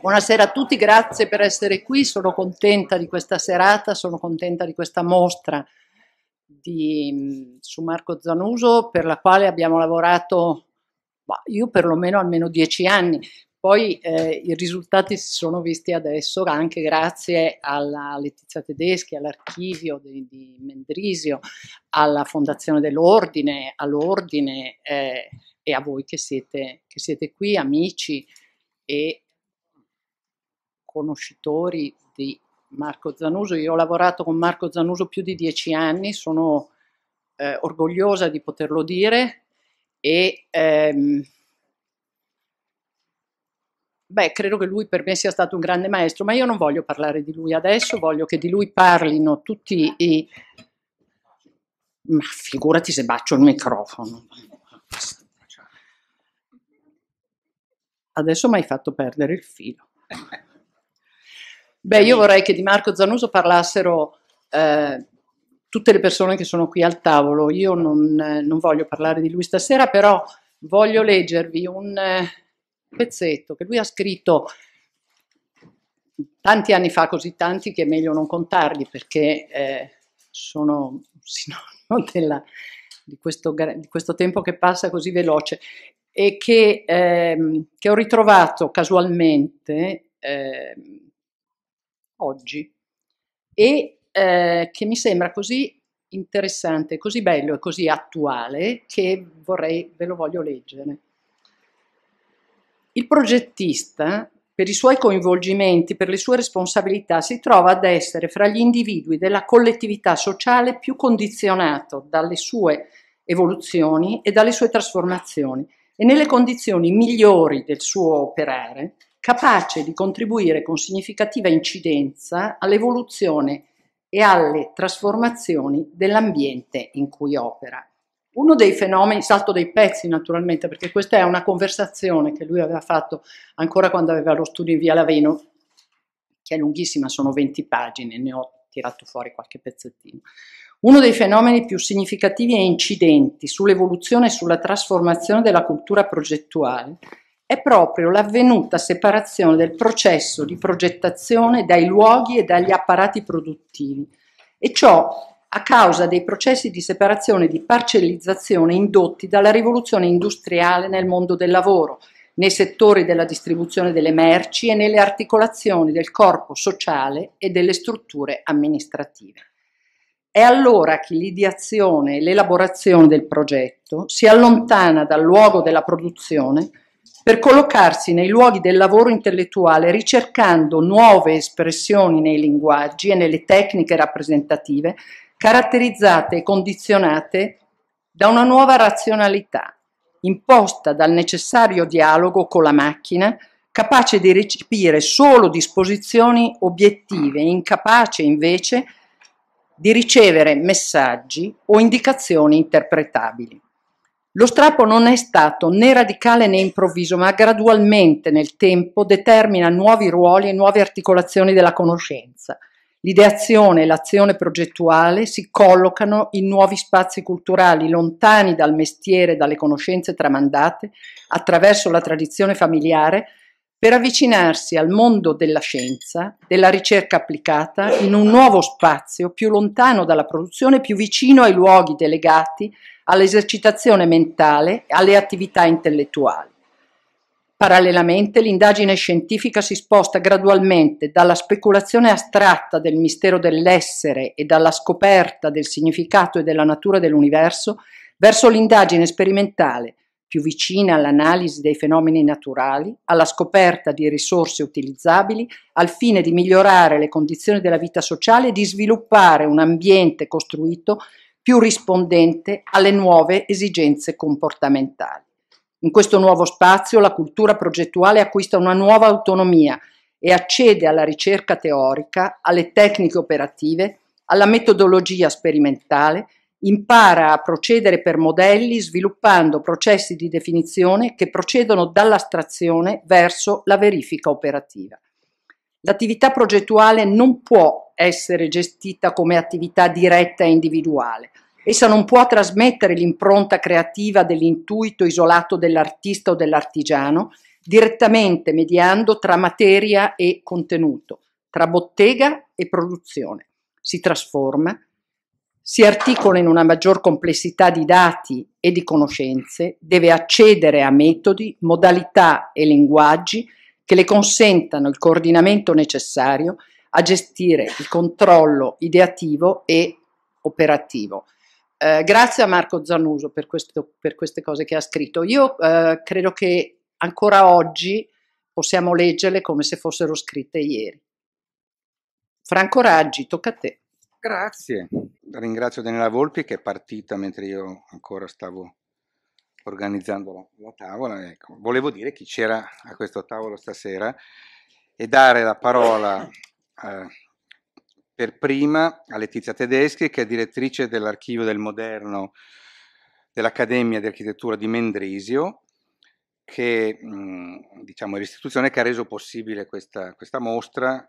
Buonasera a tutti, grazie per essere qui, sono contenta di questa serata, sono contenta di questa mostra di, su Marco Zanuso per la quale abbiamo lavorato io perlomeno almeno dieci anni, poi eh, i risultati si sono visti adesso anche grazie alla Letizia Tedeschi, all'archivio di, di, Mendrisio, alla Fondazione dell'Ordine, all'Ordine eh, e a voi che siete, che siete qui, amici e conoscitori di Marco Zanuso. Io ho lavorato con Marco Zanuso più di dieci anni, sono eh, orgogliosa di poterlo dire e ehm, beh, credo che lui per me sia stato un grande maestro, ma io non voglio parlare di lui adesso, voglio che di lui parlino tutti i... Ma figurati se bacio il microfono. Adesso mi hai fatto perdere il filo. Beh, io vorrei che di Marco Zanuso parlassero eh, tutte le persone che sono qui al tavolo. Io non, eh, non voglio parlare di lui stasera, però voglio leggervi un eh, pezzetto che lui ha scritto tanti anni fa, così tanti che è meglio non contarli perché eh, sono sinonimo della, di, questo, di, questo, tempo che passa così veloce e che, ehm, che ho ritrovato casualmente ehm, oggi e eh, che mi sembra così interessante, così bello e così attuale che vorrei, ve lo voglio leggere. Il progettista, per i suoi coinvolgimenti, per le sue responsabilità, si trova ad essere fra gli individui della collettività sociale più condizionato dalle sue evoluzioni e dalle sue trasformazioni e nelle condizioni migliori del suo operare capace di contribuire con significativa incidenza all'evoluzione e alle trasformazioni dell'ambiente in cui opera. Uno dei fenomeni, salto dei pezzi naturalmente, perché questa è una conversazione che lui aveva fatto ancora quando aveva lo studio in via Laveno, che è lunghissima, sono 20 pagine, ne ho tirato fuori qualche pezzettino. Uno dei fenomeni più significativi e incidenti sull'evoluzione e sulla trasformazione della cultura progettuale è proprio l'avvenuta separazione del processo di progettazione dai luoghi e dagli apparati produttivi, e ciò a causa dei processi di separazione e di parcellizzazione indotti dalla rivoluzione industriale nel mondo del lavoro, nei settori della distribuzione delle merci e nelle articolazioni del corpo sociale e delle strutture amministrative. È allora che l'ideazione e l'elaborazione del progetto si allontana dal luogo della produzione per collocarsi nei luoghi del lavoro intellettuale ricercando nuove espressioni nei linguaggi e nelle tecniche rappresentative caratterizzate e condizionate da una nuova razionalità, imposta dal necessario dialogo con la macchina, capace di recepire solo disposizioni obiettive, incapace invece di ricevere messaggi o indicazioni interpretabili. Lo strappo non è stato né radicale né improvviso, ma gradualmente nel tempo determina nuovi ruoli e nuove articolazioni della conoscenza. L'ideazione e l'azione progettuale si collocano in nuovi spazi culturali lontani dal mestiere e dalle conoscenze tramandate attraverso la tradizione familiare per avvicinarsi al mondo della scienza, della ricerca applicata, in un nuovo spazio più lontano dalla produzione, più vicino ai luoghi delegati all'esercitazione mentale e alle attività intellettuali. Parallelamente l'indagine scientifica si sposta gradualmente dalla speculazione astratta del mistero dell'essere e dalla scoperta del significato e della natura dell'universo verso l'indagine sperimentale, più vicina all'analisi dei fenomeni naturali, alla scoperta di risorse utilizzabili, al fine di migliorare le condizioni della vita sociale e di sviluppare un ambiente costruito più rispondente alle nuove esigenze comportamentali. In questo nuovo spazio la cultura progettuale acquista una nuova autonomia e accede alla ricerca teorica, alle tecniche operative, alla metodologia sperimentale, impara a procedere per modelli sviluppando processi di definizione che procedono dall'astrazione verso la verifica operativa. L'attività progettuale non può essere gestita come attività diretta e individuale. Essa non può trasmettere l'impronta creativa dell'intuito isolato dell'artista o dell'artigiano, direttamente mediando tra materia e contenuto, tra bottega e produzione. Si trasforma, si articola in una maggior complessità di dati e di conoscenze, deve accedere a metodi, modalità e linguaggi che le consentano il coordinamento necessario a gestire il controllo ideativo e operativo. Eh, grazie a Marco Zanuso per, questo, per, queste cose che ha scritto. Io eh, credo che ancora oggi possiamo leggerle come se fossero scritte ieri. Franco Raggi, tocca a te. Grazie, ringrazio Daniela Volpi che è partita mentre io ancora stavo organizzando la, la tavola. Ecco, volevo dire chi c'era a questo tavolo stasera e dare la parola eh, per prima a Letizia Tedeschi, che è direttrice dell'archivio del moderno dell'Accademia di Architettura di Mendrisio, che mh, diciamo, è l'istituzione che ha reso possibile questa, questa mostra,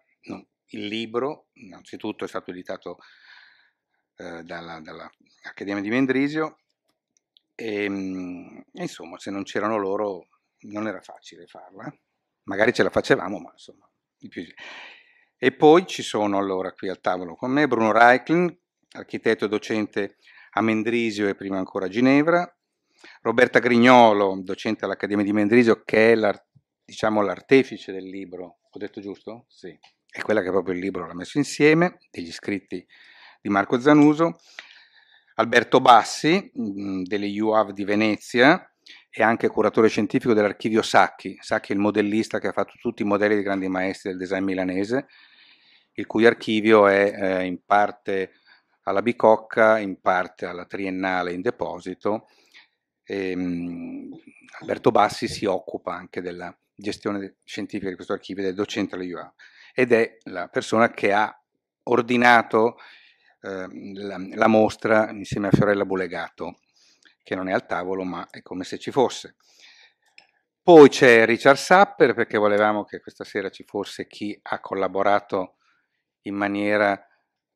il libro, innanzitutto è stato editato eh, dall'Accademia dalla di Mendrisio, e mh, insomma se non c'erano loro non era facile farla, magari ce la facevamo, ma insomma di più. E poi ci sono allora qui al tavolo con me Bruno Reichlin, architetto e docente a Mendrisio e prima ancora a Ginevra, Roberta Grignolo, docente all'Accademia di Mendrisio, che è l'art- diciamo, l'artefice del libro, ho detto giusto? Sì, è quella che proprio il libro l'ha messo insieme, degli scritti di Marco Zanuso, Alberto Bassi, mm, delle UAV di Venezia, e anche curatore scientifico dell'archivio Sacchi. Sacchi è il modellista che ha fatto tutti i modelli dei grandi maestri del design milanese, il cui archivio è eh, in parte alla Bicocca, in parte alla Triennale in deposito. E, um, Alberto Bassi si occupa anche della gestione scientifica di questo archivio ed è docente alla UA ed è la persona che ha ordinato eh, la, la, mostra insieme a Fiorella Bulegato, che non è al tavolo ma è come se ci fosse. Poi c'è Richard Sapper perché volevamo che questa sera ci fosse chi ha collaborato in maniera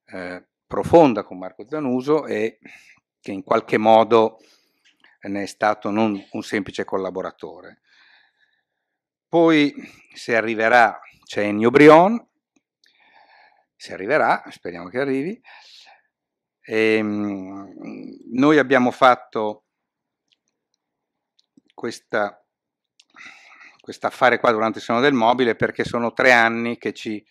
eh, profonda con Marco Zanuso e che in qualche modo ne è stato non un semplice collaboratore. Poi se arriverà c'è Ennio Brion, se arriverà, speriamo che arrivi. E, ehm, noi abbiamo fatto questa, questa affare qua durante il Sono del Mobile perché sono tre anni che ci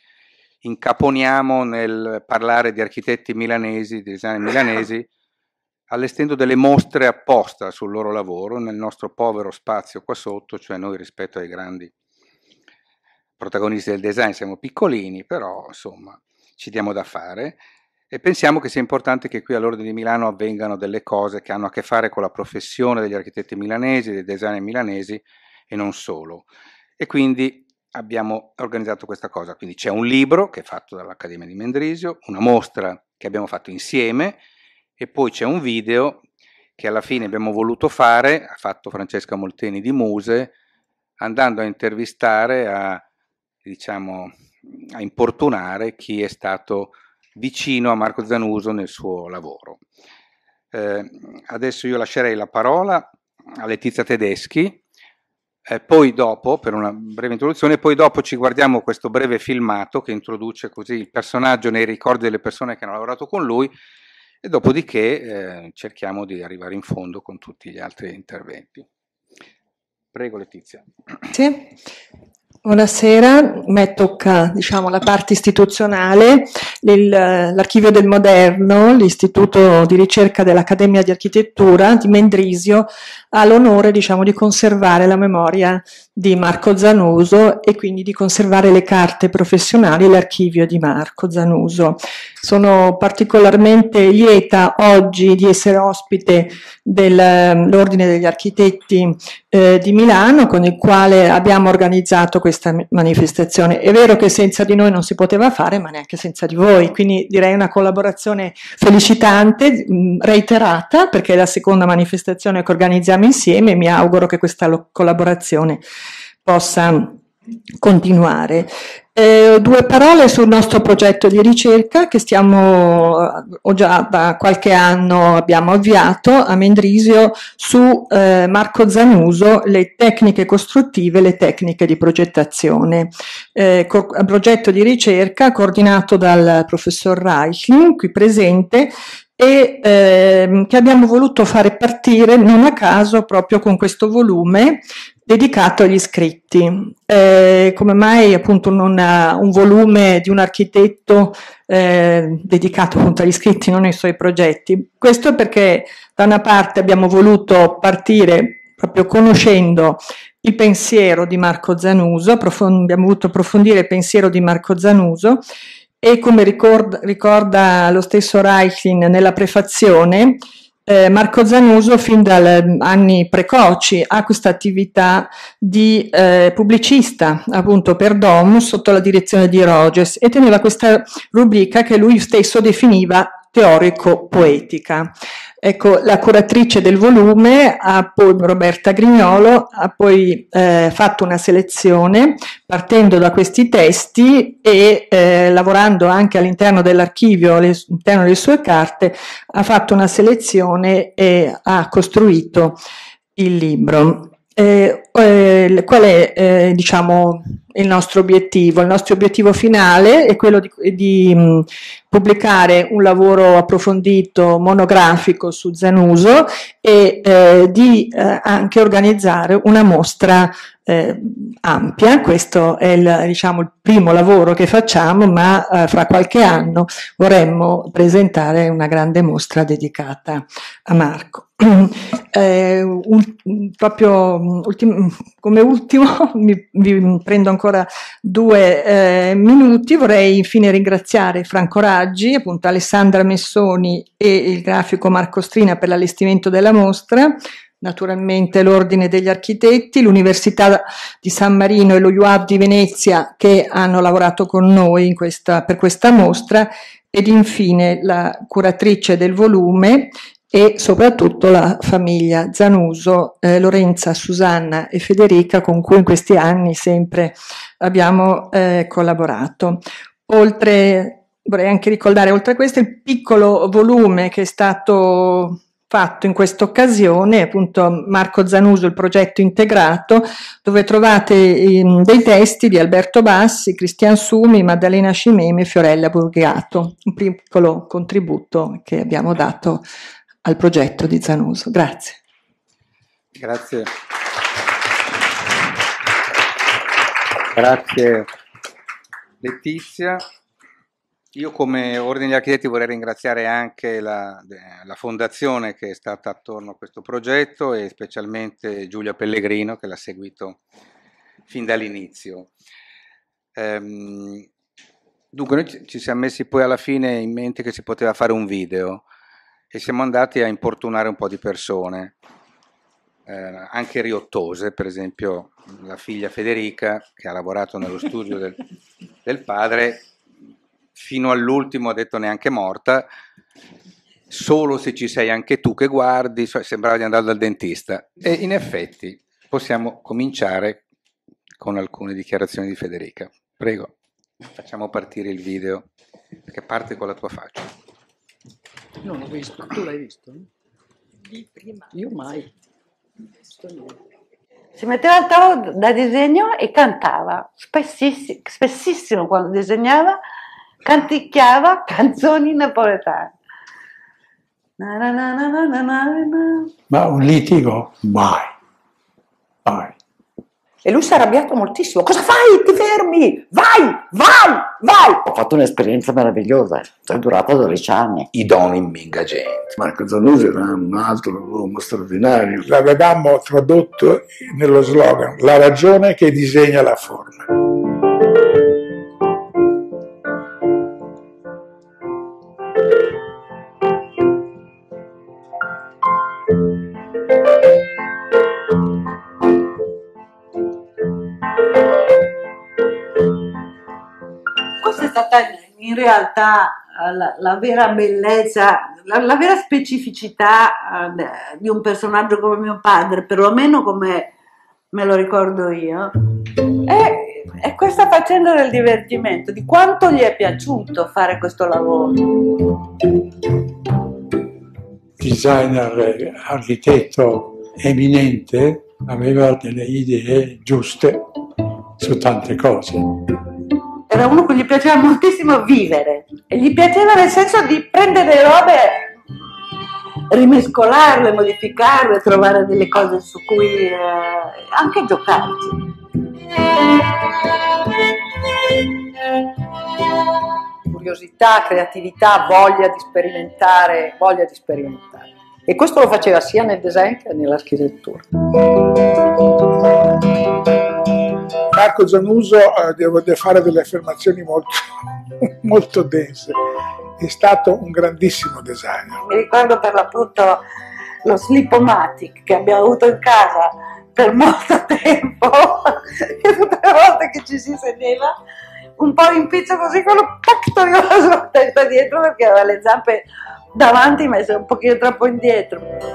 incaponiamo nel parlare di architetti milanesi, di design milanesi, allestendo delle mostre apposta sul loro lavoro nel nostro povero spazio qua sotto, cioè noi rispetto ai grandi protagonisti del design siamo piccolini, però insomma ci diamo da fare e pensiamo che sia importante che qui all'Ordine di Milano avvengano delle cose che hanno a che fare con la professione degli architetti milanesi, dei designer milanesi e non solo. E quindi abbiamo organizzato questa cosa. Quindi c'è un libro che è fatto dall'Accademia di Mendrisio, una mostra che abbiamo fatto insieme e poi c'è un video che alla fine abbiamo voluto fare, ha fatto Francesca Molteni di Muse, andando a intervistare, a, diciamo, a importunare chi è stato vicino a Marco Zanuso nel suo lavoro. Eh, adesso io lascerei la parola a Letizia Tedeschi, eh, poi dopo, per una breve introduzione, poi dopo ci guardiamo questo breve filmato che introduce così il personaggio nei ricordi delle persone che hanno lavorato con lui e dopodiché eh, cerchiamo di arrivare in fondo con tutti gli altri interventi. Prego Letizia. Sì. Buonasera, a me tocca diciamo, la parte istituzionale, l'Archivio del Moderno, l'Istituto di ricerca dell'Accademia di Architettura di Mendrisio, ha l'onore diciamo, di conservare la memoria di Marco Zanuso e quindi di conservare le carte professionali e l'archivio di Marco Zanuso. Sono particolarmente lieta oggi di essere ospite dell'Ordine degli Architetti eh, di Milano con il quale abbiamo organizzato questa manifestazione. È vero che senza di noi non si poteva fare, ma neanche senza di voi, quindi direi una collaborazione felicitante, reiterata, perché è la seconda manifestazione che organizziamo insieme e mi auguro che questa collaborazione possa continuare. Eh, due parole sul nostro progetto di ricerca che stiamo, eh, o già da qualche anno abbiamo avviato a Mendrisio su eh, Marco Zanuso, le tecniche costruttive e le tecniche di progettazione. Eh, progetto di ricerca coordinato dal professor Reichling, qui presente, e ehm, che abbiamo voluto fare partire non a caso proprio con questo volume dedicato agli scritti. Eh, come mai appunto non un volume di un architetto eh, dedicato appunto agli scritti, non ai suoi progetti? Questo perché da una parte abbiamo voluto partire proprio conoscendo il pensiero di Marco Zanuso, abbiamo voluto approfondire il pensiero di Marco Zanuso e come ricorda, ricorda lo stesso Reichlin nella prefazione, eh, Marco Zanuso fin dagli eh, anni precoci ha questa attività di eh, pubblicista appunto per Dom sotto la direzione di Rogers e teneva questa rubrica che lui stesso definiva teorico-poetica. Ecco, la curatrice del volume, poi, Roberta Grignolo, ha poi eh, fatto una selezione partendo da questi testi e eh, lavorando anche all'interno dell'archivio, all'interno delle sue carte, ha fatto una selezione e ha costruito il libro eh, eh, qual è eh, diciamo, il nostro obiettivo? Il nostro obiettivo finale è quello di, di mh, mm, pubblicare un lavoro approfondito monografico su Zanuso e eh, di eh, anche organizzare una mostra eh, ampia, questo è il, diciamo, il, primo lavoro che facciamo, ma eh, fra qualche anno vorremmo presentare una grande mostra dedicata a Marco. Eh, un, proprio mm, ultim, come ultimo mi, vi prendo ancora due eh, minuti, vorrei infine ringraziare Franco Raggi, appunto Alessandra Messoni e il grafico Marco Strina per l'allestimento della mostra, naturalmente l'Ordine degli Architetti, l'Università di San Marino e lo UAB di Venezia che hanno lavorato con noi questa, per questa mostra ed infine la curatrice del volume e soprattutto la famiglia Zanuso, eh, Lorenza, Susanna e Federica con cui in questi anni sempre abbiamo eh, collaborato. Oltre, vorrei anche ricordare, oltre a questo, il piccolo volume che è stato fatto in questa occasione, appunto Marco Zanuso, il progetto integrato, dove trovate um, dei testi di Alberto Bassi, Cristian Sumi, Maddalena Scimeme e Fiorella Burghiato, un piccolo contributo che abbiamo dato al progetto di Zanuso. Grazie. Grazie. Grazie Letizia. Io come Ordine degli Architetti vorrei ringraziare anche la, la, fondazione che è stata attorno a questo progetto e specialmente Giulia Pellegrino che l'ha seguito fin dall'inizio. Ehm, dunque noi ci siamo messi poi alla fine in mente che si poteva fare un video e siamo andati a importunare un po' di persone, ehm, anche riottose, per esempio la figlia Federica che ha lavorato nello studio del, del padre fino all'ultimo ha detto neanche morta, solo se ci sei anche tu che guardi, sembrava di andare dal dentista. E in effetti possiamo cominciare con alcune dichiarazioni di Federica. Prego, facciamo partire il video, che parte con la tua faccia. Non l'ho visto, tu l'hai visto? Di prima. Io mai. Si metteva al tavolo da disegno e cantava, spessissimo, spessissimo quando disegnava, canticchiava canzoni napoletane. Na na na Ma un litigo? Mai. Mai. E lui si è arrabbiato moltissimo. Cosa fai? Ti fermi! Vai! Vai! Vai! Ho fatto un'esperienza meravigliosa, è durata 12 anni. I doni minga gente. Marco Zanussi era un altro uomo straordinario. L'avevamo tradotto nello slogan La ragione che disegna la forma. in realtà eh, la, la, vera bellezza, la, la vera specificità eh, di un personaggio come mio padre, perlomeno come me lo ricordo io, è, è, questa faccenda del divertimento, di quanto gli è piaciuto fare questo lavoro. Designer, architetto eminente, aveva delle idee giuste su tante cose era uno che gli piaceva moltissimo vivere, e gli piaceva nel senso di prendere le robe rimescolarle, modificarle, trovare delle cose su cui eh, anche giocarci. Curiosità, creatività, voglia di sperimentare, voglia di sperimentare. E questo lo faceva sia nel design che nella architettura. Marco Zanuso eh, devo fare delle affermazioni molto, molto dense. È stato un grandissimo designer. Mi ricordo per l'appunto lo Slipomatic che abbiamo avuto in casa per molto tempo, che tutte le volte che ci si sedeva un po' in pizza così con lo pactorioso testa dietro perché aveva le zampe davanti ma sei un pochino troppo indietro.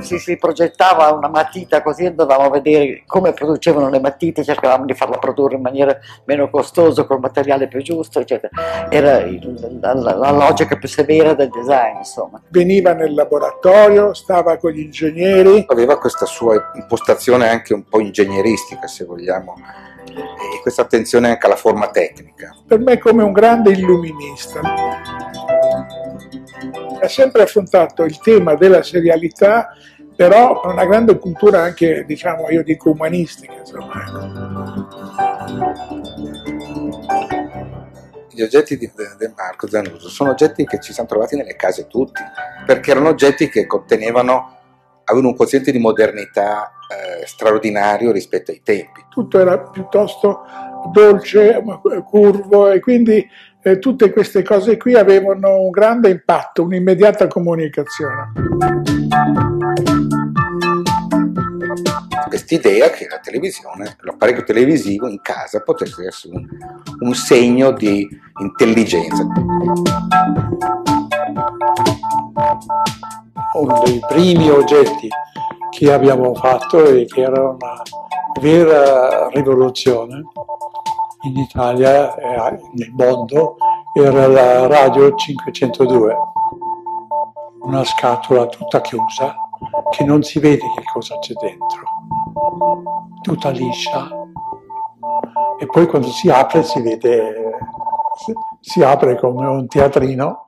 Si, si progettava una matita così andavamo a vedere come producevano le matite, cercavamo di farla produrre in maniera meno costosa, col materiale più giusto, eccetera. Era il, la, la, la, logica più severa del design, insomma. Veniva nel laboratorio, stava con gli ingegneri. Aveva questa sua impostazione anche un po' ingegneristica, se vogliamo, e questa attenzione anche alla forma tecnica. Per me è come un grande illuminista ha sempre affrontato il tema della serialità, però con una grande cultura anche, diciamo, io dico umanistica. Insomma. Ecco. Gli oggetti di, del Marco Zanuso sono oggetti che ci siamo trovati nelle case tutti, perché erano oggetti che contenevano avevano un quoziente di modernità eh, straordinario rispetto ai tempi. Tutto era piuttosto dolce, eh, curvo e quindi eh, tutte queste cose qui avevano un grande impatto, un'immediata comunicazione. Quest'idea che la televisione, l'apparecchio televisivo in casa potesse essere un, un segno di intelligenza. Uno dei primi oggetti che abbiamo fatto e che era una vera rivoluzione in Italia e eh, nel mondo era la radio 502, una scatola tutta chiusa che non si vede che cosa c'è dentro, tutta liscia e poi quando si apre si vede, si apre come un teatrino.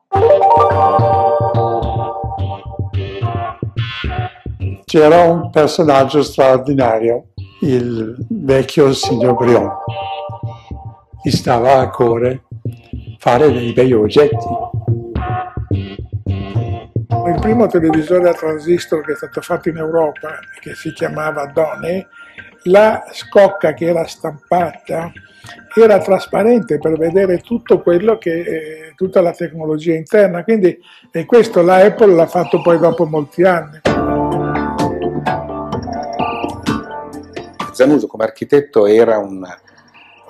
C'era un personaggio straordinario, il vecchio signor Brion gli stava a cuore fare dei bei oggetti. Il primo televisore a transistor che è stato fatto in Europa, che si chiamava Done, la scocca che era stampata era trasparente per vedere tutto quello che eh, tutta la tecnologia interna quindi e questo la Apple l'ha fatto poi dopo molti anni Zanuso come architetto era un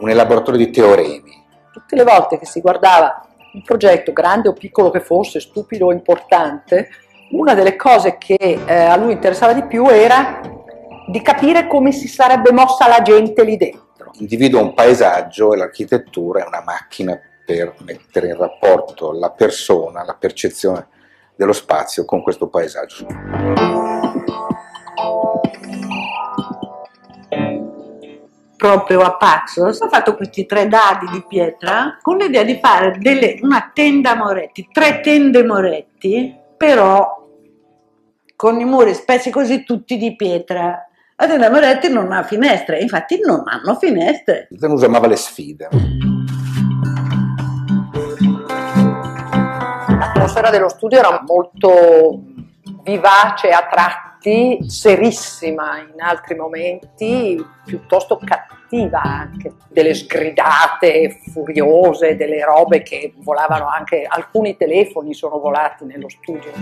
un elaboratore di teoremi. Tutte le volte che si guardava un progetto, grande o piccolo che fosse, stupido o importante, una delle cose che eh, a lui interessava di più era di capire come si sarebbe mossa la gente lì dentro. Individua un paesaggio e l'architettura è una macchina per mettere in rapporto la persona, la percezione dello spazio con questo paesaggio. proprio a Paxos, ho fatto questi tre dadi di pietra con l'idea di fare delle, una tenda Moretti, tre tende Moretti, però con i muri spessi così tutti di pietra. La tenda Moretti non ha finestre, infatti non hanno finestre. Non amava le sfide. L'atmosfera dello studio era molto vivace a tratti momenti serissima, in altri momenti piuttosto cattiva anche, delle sgridate furiose, delle robe che volavano anche, alcuni telefoni sono volati nello studio.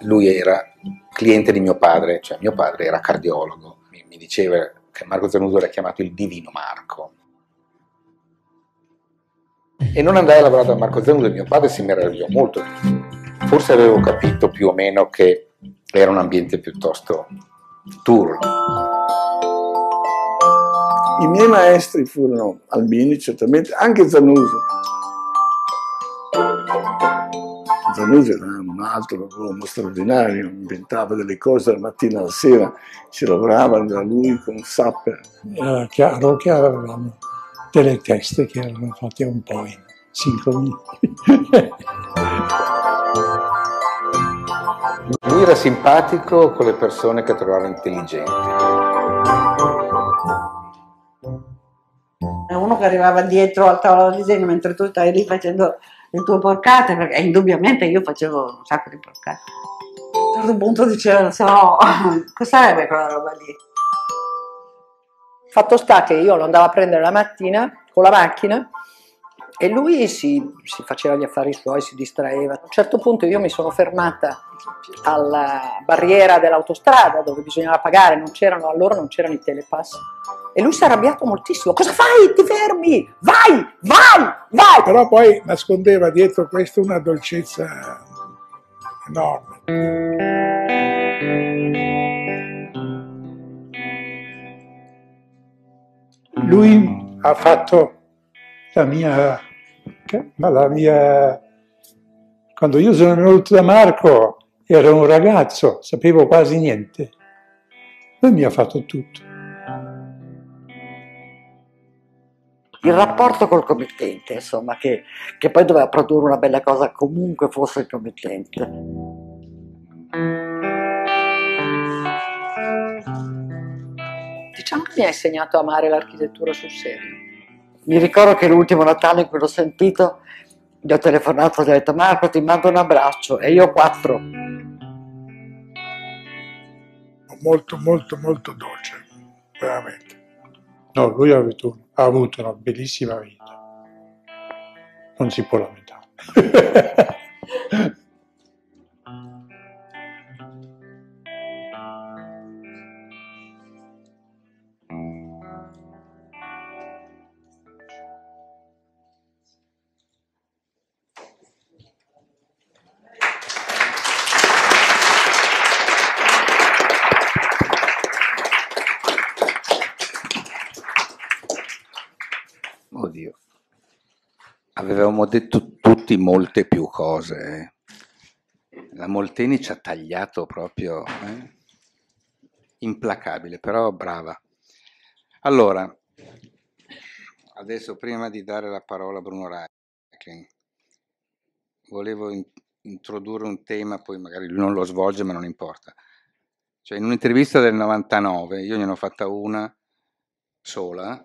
Lui era cliente di mio padre, cioè mio padre era cardiologo, mi, mi diceva che Marco Zanuso era chiamato il divino Marco. E non andai a lavorare da Marco Zanuso, mio padre si meravigliò molto di lui. Forse avevo capito più o meno che era un ambiente piuttosto turno. I miei maestri furono Albini, certamente, anche Zanuso. Zanuso era un altro uomo straordinario, inventava delle cose dalla mattina alla sera, ci lavorava da lui con un sapper. Era chiaro che avevamo delle teste che erano fatte un po' in sincronia. Lui era simpatico con le persone che trovava intelligenti. Uno che arrivava dietro al tavolo del disegno mentre tu stai lì facendo le tue porcate, perché indubbiamente io facevo un sacco di porcate. A un certo punto dicevano, se no, cosa sarebbe quella roba lì? Fatto sta che io lo andavo a prendere la mattina con la macchina e lui si, si, faceva gli affari suoi, si distraeva. A un certo punto io mi sono fermata alla barriera dell'autostrada dove bisognava pagare, non c'erano, allora non c'erano i telepass. E lui si è arrabbiato moltissimo. Cosa fai? Ti fermi! Vai! Vai! Vai! Però poi nascondeva dietro questo una dolcezza enorme. Lui ha fatto la mia, ma la mia, quando io sono venuto da Marco ero un ragazzo, sapevo quasi niente. Lui mi ha fatto tutto. Il rapporto col committente, insomma, che, che poi doveva produrre una bella cosa comunque fosse il committente. Diciamo che mi ha insegnato a amare l'architettura sul serio mi ricordo che l'ultimo Natale in cui l'ho sentito, gli ho telefonato e gli ho detto Marco ti mando un abbraccio e io quattro. Molto, molto, molto dolce, veramente. No, lui ha avuto, ha avuto una bellissima vita. Non si può lamentare. avevamo detto tutti molte più cose. Eh. La Molteni ci ha tagliato proprio eh? implacabile, però brava. Allora, adesso prima di dare la parola a Bruno Reichen, volevo in introdurre un tema, poi magari lui non lo svolge, ma non importa. Cioè, in un'intervista del 99, io ne ho fatta una sola,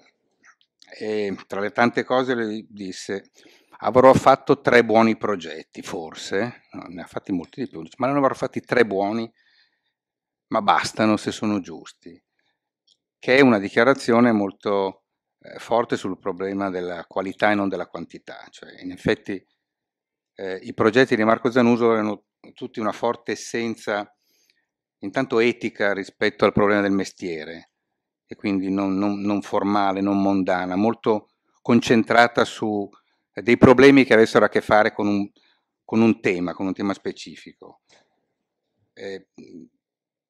e tra le tante cose le disse avrò fatto tre buoni progetti, forse, no, ne ha fatti molti di più, ma ne avrò fatti tre buoni, ma bastano se sono giusti, che è una dichiarazione molto eh, forte sul problema della qualità e non della quantità, cioè in effetti eh, i progetti di Marco Zanuso erano tutti una forte essenza, intanto etica rispetto al problema del mestiere, e quindi non, non, non formale, non mondana, molto concentrata su dei problemi che avessero a che fare con un, con un tema, con un tema specifico. Eh,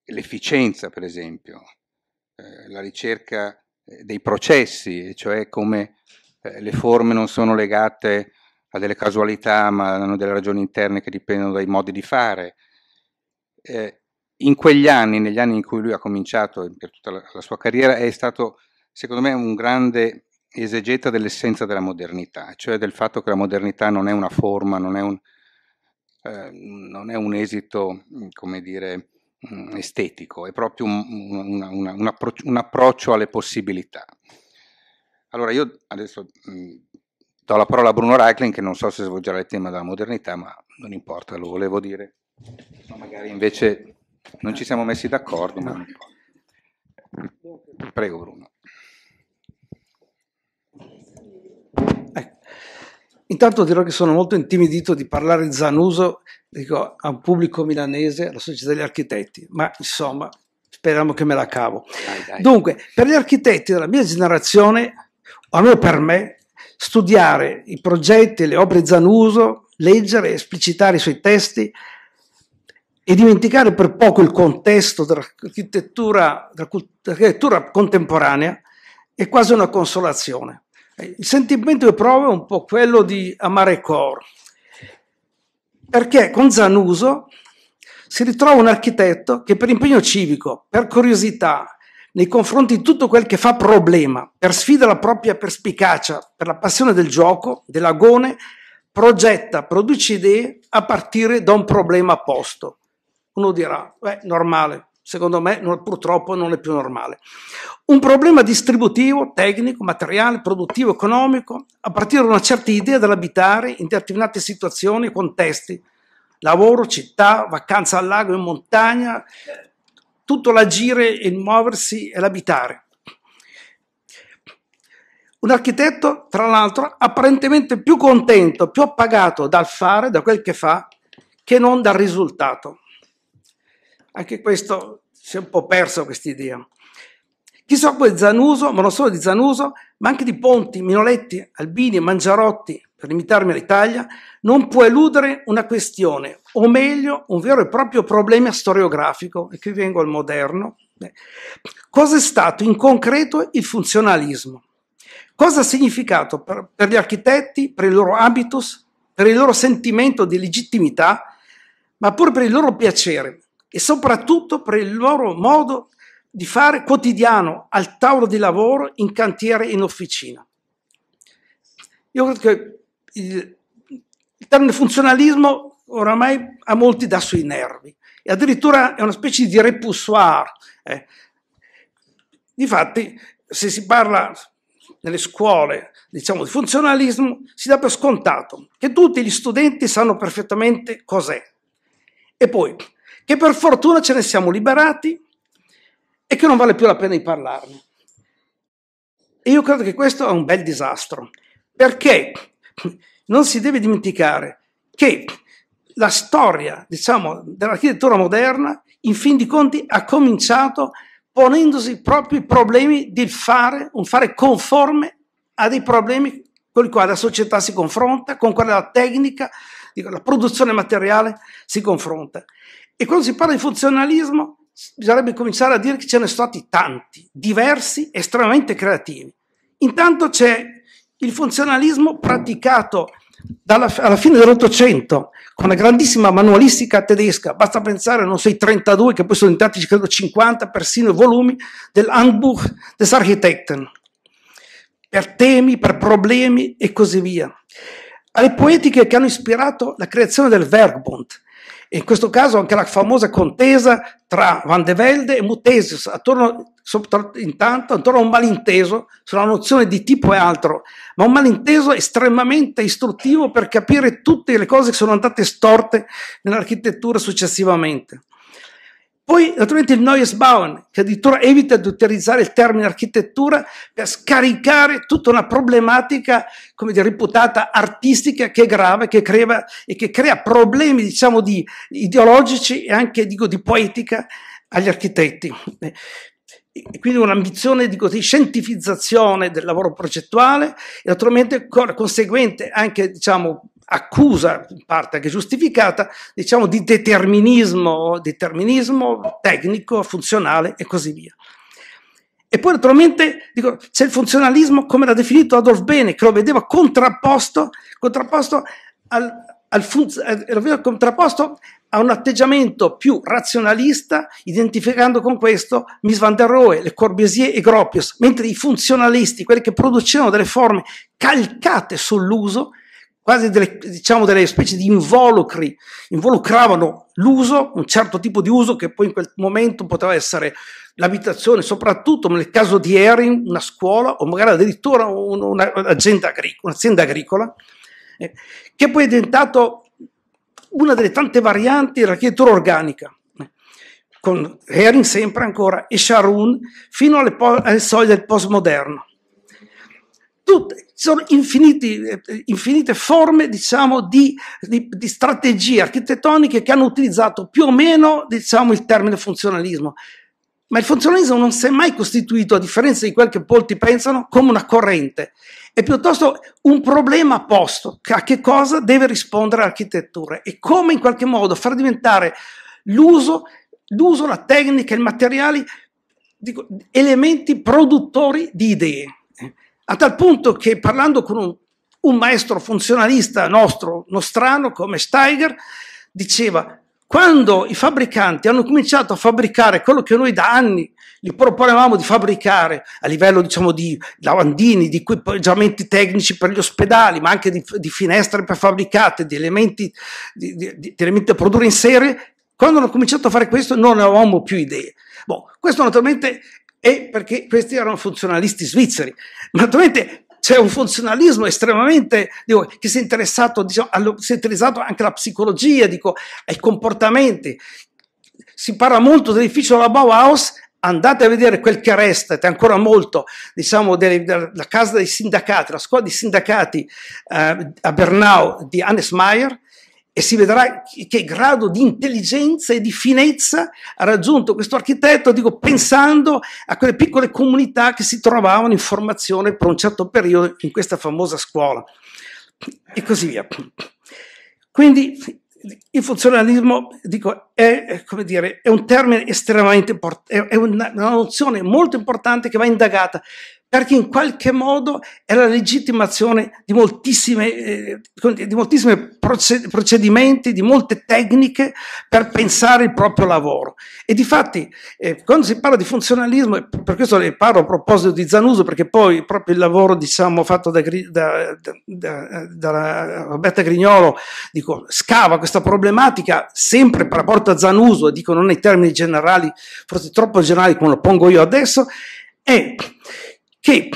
l'efficienza, per esempio, eh, la ricerca eh, dei processi, cioè come eh, le forme non sono legate a delle casualità, ma hanno delle ragioni interne che dipendono dai modi di fare. Eh, in quegli anni, negli anni in cui lui ha cominciato per tutta la, la sua carriera, è stato, secondo me, un grande esegeta dell'essenza della modernità, cioè del fatto che la modernità non è una forma, non è un, eh, non è un esito, mm, come dire, mm, estetico, è proprio un, una, una, un, approccio, un, approccio, alle possibilità. Allora io adesso mh, mm, do la parola a Bruno Reichlin che non so se svolgerà il tema della modernità, ma non importa, lo volevo dire. No, magari invece non ci siamo messi d'accordo. Ma... Prego Bruno. Intanto dirò che sono molto intimidito di parlare Zanuso dico, a un pubblico milanese, alla Società degli Architetti, ma insomma speriamo che me la cavo. Dai, dai. Dunque, per gli architetti della mia generazione, almeno per me, studiare i progetti, le opere Zanuso, leggere, esplicitare i suoi testi e dimenticare per poco il contesto dell'architettura, dell'architettura contemporanea è quasi una consolazione. Eh, il sentimento che provo è un po' quello di amare Cor, perché con Zanuso si ritrova un architetto che per impegno civico, per curiosità, nei confronti di tutto quel che fa problema, per sfida alla propria perspicacia, per la passione del gioco, dell'agone, progetta, produce idee a partire da un problema posto. Uno dirà, beh, normale, secondo me non, purtroppo non è più normale. Un problema distributivo, tecnico, materiale, produttivo, economico, a partire da una certa idea dell'abitare in determinate situazioni e contesti, lavoro, città, vacanza al lago, in montagna, tutto l'agire, il muoversi e l'abitare. Un architetto, tra l'altro, apparentemente più contento, più appagato dal fare, da quel che fa, che non dal risultato. Anche questo si è un po' perso questa idea. Chi si occupa di Zanuso, ma non solo di Zanuso, ma anche di Ponti, Minoletti, Albini, Mangiarotti, per limitarmi all'Italia, non può eludere una questione, o meglio, un vero e proprio problema storiografico, e qui vengo al moderno. Eh. Cosa è stato in concreto il funzionalismo? Cosa ha significato per, per gli architetti, per il loro habitus, per il loro sentimento di legittimità, ma pure per il loro piacere, e soprattutto per il loro modo di fare quotidiano al tavolo di lavoro, in cantiere, in officina. Io credo che il, il termine funzionalismo oramai ha molti dà sui nervi e addirittura è una specie di repoussoir. Eh. Difatti, se si parla nelle scuole diciamo, di funzionalismo, si dà per scontato che tutti gli studenti sanno perfettamente cos'è. E poi che per fortuna ce ne siamo liberati e che non vale più la pena di parlarne. E io credo che questo è un bel disastro, perché non si deve dimenticare che la storia, diciamo, dell'architettura moderna, in fin di conti, ha cominciato ponendosi proprio i problemi di fare, un fare conforme a dei problemi con i quali la società si confronta, con quella tecnica, la produzione materiale si confronta. E quando si parla di funzionalismo, bisognerebbe cominciare a dire che ce ne sono stati tanti, diversi, estremamente creativi. Intanto c'è il funzionalismo praticato dalla, alla fine dell'Ottocento con la grandissima manualistica tedesca, basta pensare, non so, i 32 che poi sono diventati credo 50 persino i volumi del Handbuch des Architekten, per temi, per problemi e così via. Alle poetiche che hanno ispirato la creazione del Werkbund, in questo caso anche la famosa contesa tra Van de Velde e Mutesius, attorno, intanto, attorno a un malinteso sulla nozione di tipo e altro, ma un malinteso estremamente istruttivo per capire tutte le cose che sono andate storte nell'architettura successivamente. Poi naturalmente il Neues Bauen, che addirittura evita di utilizzare il termine architettura per scaricare tutta una problematica, come dire, reputata artistica che è grave, che crea, e che crea problemi, diciamo, di, ideologici e anche, dico, di poetica agli architetti. Eh, e quindi un'ambizione dico, di scientificizzazione del lavoro progettuale e naturalmente conseguente anche, diciamo, accusa, in parte anche giustificata, diciamo di determinismo, determinismo tecnico, funzionale e così via. E poi naturalmente dico, c'è il funzionalismo come l'ha definito Adolf Bene, che lo vedeva contrapposto, contrapposto al, al funz- eh, lo vedeva contrapposto a un atteggiamento più razionalista, identificando con questo Mies van der Rohe, Le Corbusier e Gropius, mentre i funzionalisti, quelli che producevano delle forme calcate sull'uso, quasi delle, diciamo, delle specie di involucri, involucravano l'uso, un certo tipo di uso che poi in quel momento poteva essere l'abitazione, soprattutto nel caso di Erin, una scuola o magari addirittura un'azienda agricola, un'azienda agricola eh, che poi è diventato una delle tante varianti dell'architettura organica, eh, con Erin sempre ancora e Sharon fino alle, po- alle soglie del postmoderno. Tutte, ci sono infiniti, eh, infinite forme diciamo, di, di, di, strategie architettoniche che hanno utilizzato più o meno diciamo, il termine funzionalismo. Ma il funzionalismo non si è mai costituito, a differenza di quel che molti pensano, come una corrente, è piuttosto un problema posto, a che cosa deve rispondere l'architettura e come in qualche modo far diventare l'uso, l'uso la tecnica, i materiali, dico, elementi produttori di idee a tal punto che parlando con un, un maestro funzionalista nostro, nostrano, come Steiger, diceva quando i fabbricanti hanno cominciato a fabbricare quello che noi da anni li proponevamo di fabbricare a livello diciamo, di lavandini, di equipaggiamenti tecnici per gli ospedali, ma anche di, di finestre prefabbricate, di elementi, di, di, elementi da produrre in serie, quando hanno cominciato a fare questo non avevamo più idee. Boh, questo naturalmente e perché questi erano funzionalisti svizzeri. Naturalmente c'è un funzionalismo estremamente dico, che si è interessato, diciamo, allo, si è interessato anche alla psicologia, dico, ai comportamenti. Si parla molto dell'edificio della Bauhaus, andate a vedere quel che resta, è ancora molto, diciamo, della, della casa dei sindacati, la scuola dei sindacati eh, a Bernau di Hannes Mayer, e si vedrà che grado di intelligenza e di finezza ha raggiunto questo architetto, dico, pensando a quelle piccole comunità che si trovavano in formazione per un certo periodo in questa famosa scuola e così via. Quindi il funzionalismo dico, è, dire, è, un termine estremamente importante, è una nozione molto importante che va indagata perché in qualche modo è la legittimazione di moltissime, eh, di moltissime procedimenti, di molte tecniche per pensare il proprio lavoro. E di fatti, eh, quando si parla di funzionalismo, per questo le parlo a proposito di Zanuso, perché poi proprio il lavoro diciamo, fatto da, da, da, da Roberta Grignolo dico, scava questa problematica sempre per rapporto a Zanuso, dico non nei termini generali, forse troppo generali come lo pongo io adesso, è che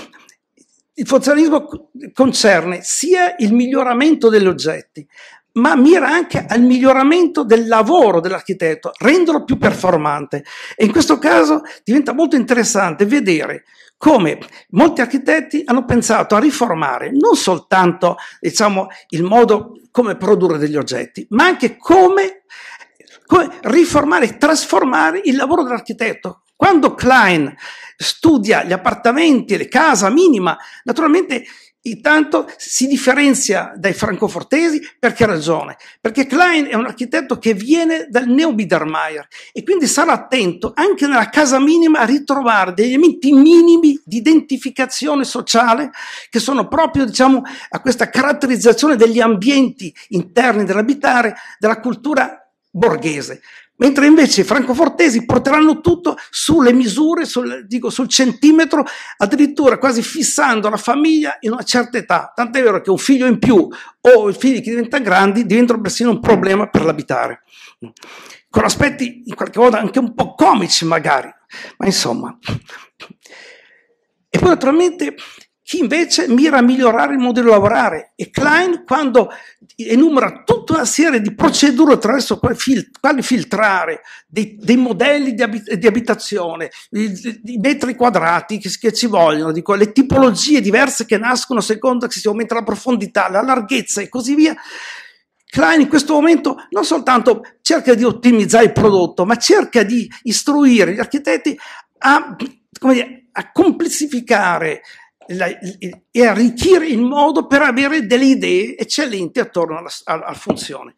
il funzionalismo concerne sia il miglioramento degli oggetti, ma mira anche al miglioramento del lavoro dell'architetto, renderlo più performante. E in questo caso diventa molto interessante vedere come molti architetti hanno pensato a riformare non soltanto diciamo, il modo come produrre degli oggetti, ma anche come, come riformare e trasformare il lavoro dell'architetto, quando Klein studia gli appartamenti, le case minima, naturalmente intanto si differenzia dai francofortesi perché ragione? Perché Klein è un architetto che viene dal neo-Biedermeier e quindi sarà attento anche nella casa minima a ritrovare degli elementi minimi di identificazione sociale che sono proprio diciamo, a questa caratterizzazione degli ambienti interni dell'abitare, della cultura borghese. Mentre invece i francofortesi porteranno tutto sulle misure, sul, dico, sul centimetro, addirittura quasi fissando la famiglia in una certa età. Tant'è vero che un figlio in più o i figli che diventano grandi diventano persino un problema per l'abitare. Con aspetti in qualche modo anche un po' comici magari, ma insomma. E poi naturalmente chi invece mira a migliorare il modello lavorare. E Klein, quando enumera tutta una serie di procedure attraverso quali filtrare dei, dei modelli di, abit di abitazione, i metri quadrati che, che ci vogliono, dico, le tipologie diverse che nascono secondo che si aumenta la profondità, la larghezza e così via, Klein in questo momento non soltanto cerca di ottimizzare il prodotto, ma cerca di istruire gli architetti a, come dire, a complessificare, la, e arricchire il modo per avere delle idee eccellenti attorno alla, alla funzione.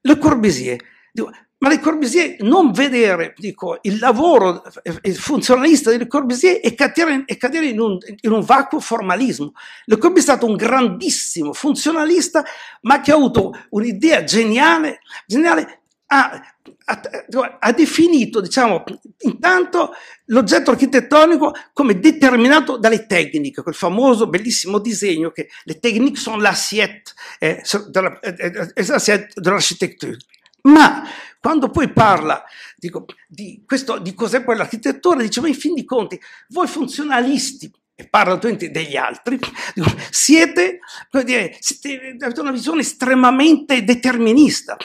Le Corbusier, dico, ma Le Corbusier non vedere dico, il lavoro eh, il funzionalista di Le Corbusier e cadere, e cadere in, un, in, un, vacuo formalismo. Le Corbusier è stato un grandissimo funzionalista, ma che ha avuto un'idea geniale, geniale ha ha, definito, diciamo, intanto l'oggetto architettonico come determinato dalle tecniche, quel famoso bellissimo disegno che le tecniche sono l'assiette eh, dell'architettura. Eh, eh, eh, ma quando poi parla dico, di, questo, di cos'è poi l'architettura, dice, ma in fin dei conti, voi funzionalisti, e parlo degli altri, siete, dire, siete, avete una visione estremamente determinista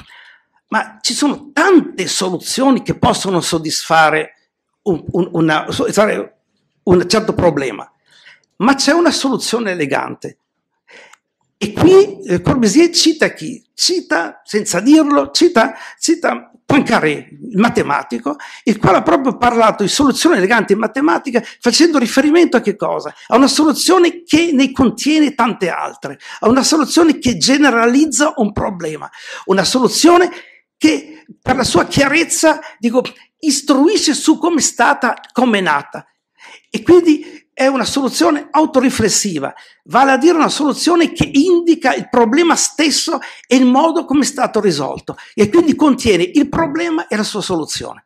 ma ci sono tante soluzioni che possono soddisfare un, un, una, un certo problema, ma c'è una soluzione elegante. E qui eh, Corbusier cita chi? Cita, senza dirlo, cita, cita Poincaré, il matematico, il quale ha proprio parlato di soluzione elegante in matematica facendo riferimento a che cosa? A una soluzione che ne contiene tante altre, a una soluzione che generalizza un problema, una soluzione che per la sua chiarezza dico, istruisce su come è stata, come è nata. E quindi è una soluzione autoriflessiva, vale a dire una soluzione che indica il problema stesso e il modo come è stato risolto e quindi contiene il problema e la sua soluzione.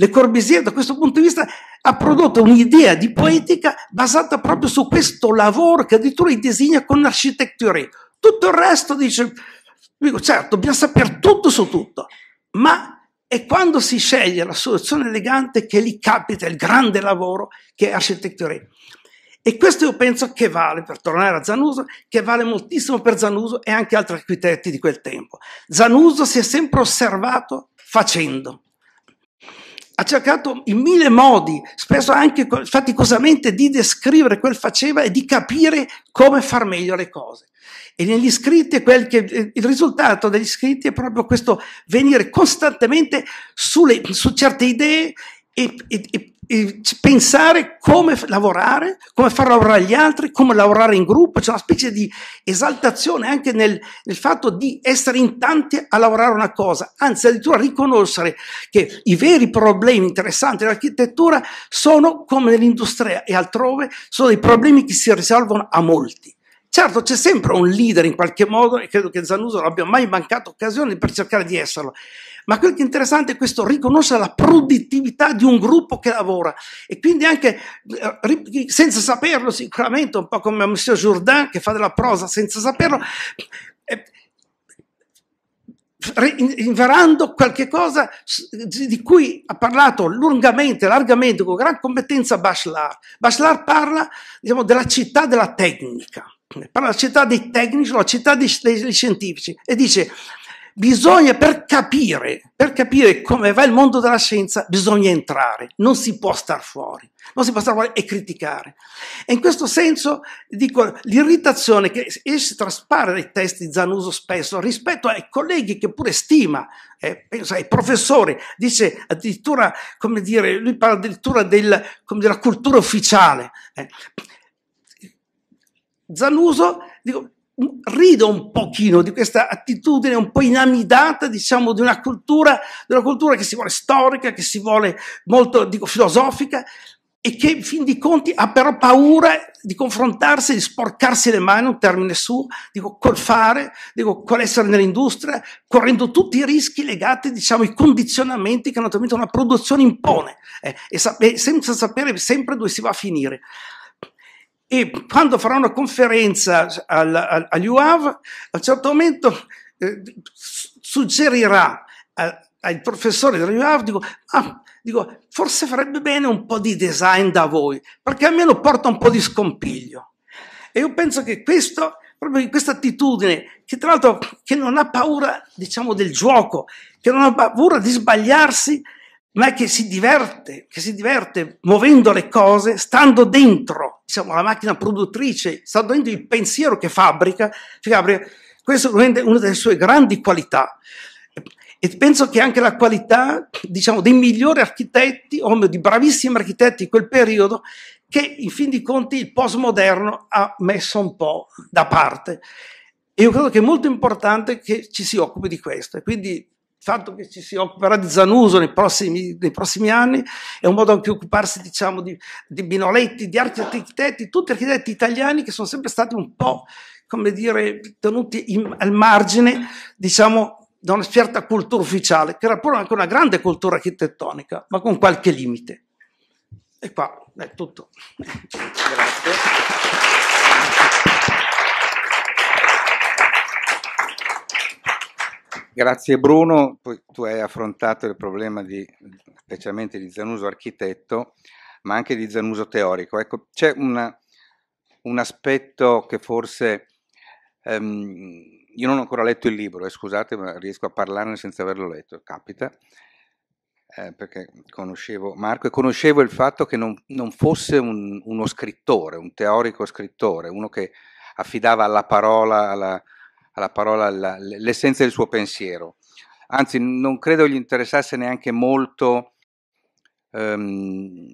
Le Corbisier, da questo punto di vista ha prodotto un'idea di poetica basata proprio su questo lavoro che addirittura disegna con l'architettura. Tutto il resto dice Dico, certo, dobbiamo sapere tutto su tutto, ma è quando si sceglie la soluzione elegante che lì capita il grande lavoro che è architettura. E questo io penso che vale, per tornare a Zanuso, che vale moltissimo per Zanuso e anche altri architetti di quel tempo. Zanuso si è sempre osservato facendo. Ha cercato in mille modi, spesso anche faticosamente, di descrivere quel faceva e di capire come far meglio le cose. E negli iscritti che, eh, il risultato degli iscritti è proprio questo venire costantemente sulle, su certe idee e, e, e, e, pensare come lavorare, come far lavorare gli altri, come lavorare in gruppo, c'è una specie di esaltazione anche nel, nel, fatto di essere in tanti a lavorare una cosa, anzi addirittura riconoscere che i veri problemi interessanti dell'architettura sono come nell'industria e altrove, sono dei problemi che si risolvono a molti. Certo, c'è sempre un leader in qualche modo e credo che Zanuso non abbia mai mancato occasione per cercare di esserlo. Ma quello che è interessante è questo riconoscere la produttività di un gruppo che lavora e quindi anche eh, senza saperlo sicuramente, un po' come Monsieur Jourdain che fa della prosa senza saperlo, eh, inverando qualche cosa di cui ha parlato lungamente, largamente, con gran competenza Bachelard. Bachelard parla diciamo, della città della tecnica parla della città dei tecnici, la città dei, dei scientifici e dice bisogna per capire, per capire, come va il mondo della scienza, bisogna entrare, non si può star fuori, non si può star fuori e criticare. E in questo senso dico l'irritazione che si traspare dai testi di Zanuso spesso rispetto ai colleghi che pure stima, eh, penso ai professori, dice addirittura, come dire, lui parla addirittura del, dire, della cultura ufficiale. Eh. Zaluso, dico, rido un pochino di questa attitudine un po' inamidata, diciamo, di una cultura, di una cultura che si vuole storica, che si vuole molto dico, filosofica e che in fin di conti ha però paura di confrontarsi, di sporcarsi le mani, un termine suo, dico, col fare, dico, col essere nell'industria, correndo tutti i rischi legati, diciamo, ai condizionamenti che naturalmente una produzione impone eh, e, e senza sapere sempre dove si va a finire e quando farà una conferenza al, al, all'UAV, a un certo momento eh, suggerirà a, ai professori dell'UAV, dico, ah, dico, forse farebbe bene un po' di design da voi, perché almeno porta un po' di scompiglio. E io penso che questo, proprio questa attitudine, che tra l'altro che non ha paura, diciamo, del gioco, che non ha paura di sbagliarsi, ma è che si diverte, che si diverte muovendo le cose, stando dentro, diciamo, la macchina produttrice, stando dentro il pensiero che fabbrica, che fabbrica. Questo è una delle sue grandi qualità. E penso che anche la qualità, diciamo, dei migliori architetti, o meglio, di bravissimi architetti di quel periodo, che in fin dei conti il postmoderno ha messo un po' da parte. E io credo che è molto importante che ci si occupi di questo. E quindi il fatto che ci si occuperà di Zanuso nei prossimi, nei prossimi anni, è un modo anche di occuparsi, diciamo, di occuparsi di, Binoletti, di architetti, tutti architetti italiani che sono sempre stati un po', come dire, tenuti in, al margine, diciamo, da una certa cultura ufficiale, che era pure anche una grande cultura architettonica, ma con qualche limite. E qua è tutto. Grazie Bruno, tu hai affrontato il problema di, specialmente di Zanuso architetto, ma anche di Zanuso teorico. Ecco, c'è un aspetto che forse ehm, io non ho ancora letto il libro, eh, scusate, ma riesco a parlarne senza averlo letto, capita, eh, perché conoscevo Marco e conoscevo il fatto che non, non fosse un, uno scrittore, un teorico scrittore, uno che affidava alla parola, alla, alla parola la, l'essenza del suo pensiero. Anzi, non credo gli interessasse neanche molto ehm,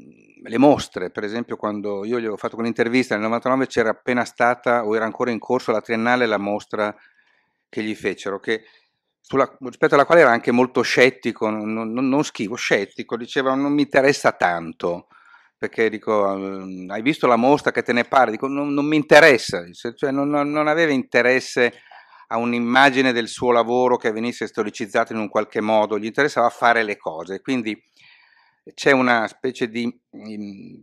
le mostre. Per esempio, quando io gli ho fatto quell'intervista nel 99 c'era appena stata o era ancora in corso la triennale la mostra che gli fecero, che sulla, rispetto alla quale era anche molto scettico, non, non, non schivo, scettico, diceva non mi interessa tanto, perché dico hai visto la mostra che te ne pare, dico non, non mi interessa, cioè non, non, aveva interesse a un'immagine del suo lavoro che venisse storicizzata in un qualche modo, gli interessava fare le cose, quindi c'è una specie di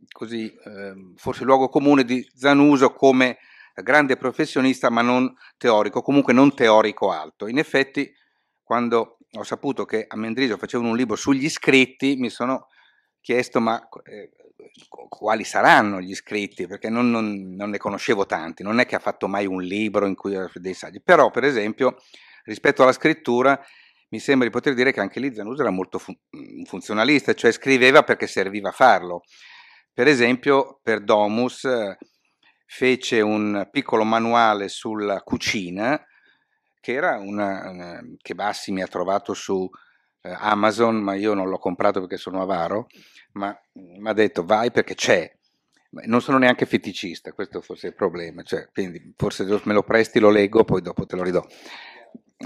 così, ehm, forse luogo comune di Zanuso come grande professionista ma non teorico, comunque non teorico alto. In effetti quando ho saputo che a Mendrisio facevano un libro sugli scritti mi sono chiesto ma eh, quali saranno gli scritti, perché non, non, non, ne conoscevo tanti, non è che ha fatto mai un libro in cui era dei saggi, però per esempio rispetto alla scrittura mi sembra di poter dire che anche lì Zanus era molto fun mm, funzionalista, cioè scriveva perché serviva a farlo. Per esempio per Domus fece un piccolo manuale sulla cucina, che era una, una che Bassi mi ha trovato su eh, Amazon, ma io non l'ho comprato perché sono avaro, ma mi mm, ha detto vai perché c'è. Non sono neanche feticista, questo forse è il problema, cioè, quindi forse me lo presti, lo leggo, poi dopo te lo ridò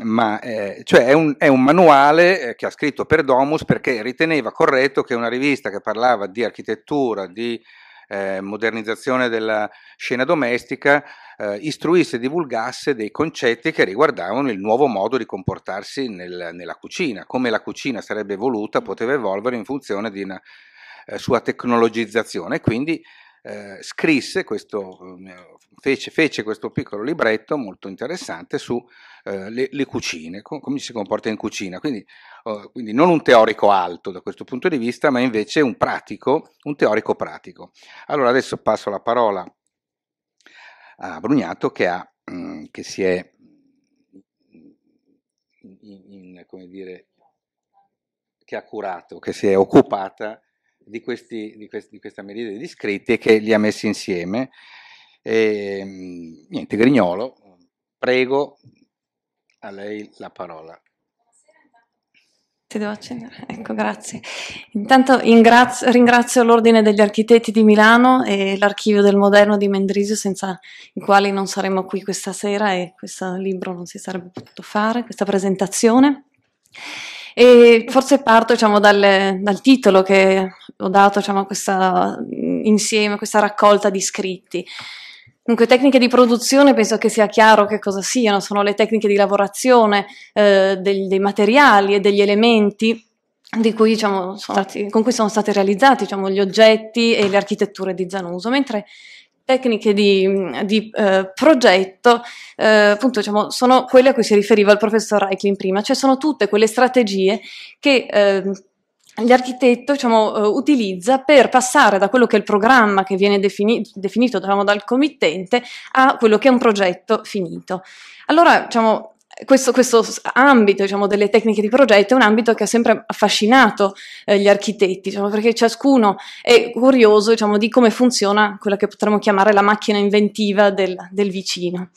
ma eh, cioè è, un, è un manuale eh, che ha scritto per Domus perché riteneva corretto che una rivista che parlava di architettura, di eh, modernizzazione della scena domestica eh, istruisse e divulgasse dei concetti che riguardavano il nuovo modo di comportarsi nel, nella cucina, come la cucina sarebbe evoluta, mm. poteva evolvere in funzione di una eh, sua tecnologizzazione. Quindi eh, scrisse questo, mm, fece, fece, questo piccolo libretto molto interessante su eh, le, le, cucine, com- come si comporta in cucina. Quindi, eh, quindi, non un teorico alto da questo punto di vista, ma invece un pratico, un teorico pratico. Allora adesso passo la parola a Brugnato che, ha, mhmm, che si è mhmm, in, in, dire, che ha curato, che si è occupata di, questi, di, questi, di questa merida di scritti e che li ha messi insieme. E, ehm, niente, Grignolo, prego a lei la parola. Ti devo accendere? Ecco, grazie. Intanto ringrazio l'Ordine degli Architetti di Milano e l'Archivio del Moderno di Mendrisio, senza i quali non saremmo qui questa sera e questo libro non si sarebbe potuto fare, questa presentazione. E forse parto diciamo, dal, dal, titolo che ho dato diciamo, a questo mm, insieme, a questa raccolta di scritti. Dunque, tecniche di produzione penso che sia chiaro che cosa siano, sono le tecniche di lavorazione eh, dei, dei materiali e degli elementi cui, diciamo, stati, con cui sono stati realizzati diciamo, gli oggetti e le architetture di Zanuso, mentre tecniche di, di eh, progetto eh, appunto, diciamo, sono quelle a cui si riferiva il professor Reichlin prima, cioè sono tutte quelle strategie che eh, l'architetto diciamo, eh, utilizza per passare da quello che è il programma che viene defini- definito diciamo, dal committente a quello che è un progetto finito. Allora, diciamo, questo, questo, ambito diciamo, delle tecniche di progetto è un ambito che ha sempre affascinato eh, gli architetti, diciamo, perché ciascuno è curioso diciamo, di come funziona quella che potremmo chiamare la macchina inventiva del, del vicino.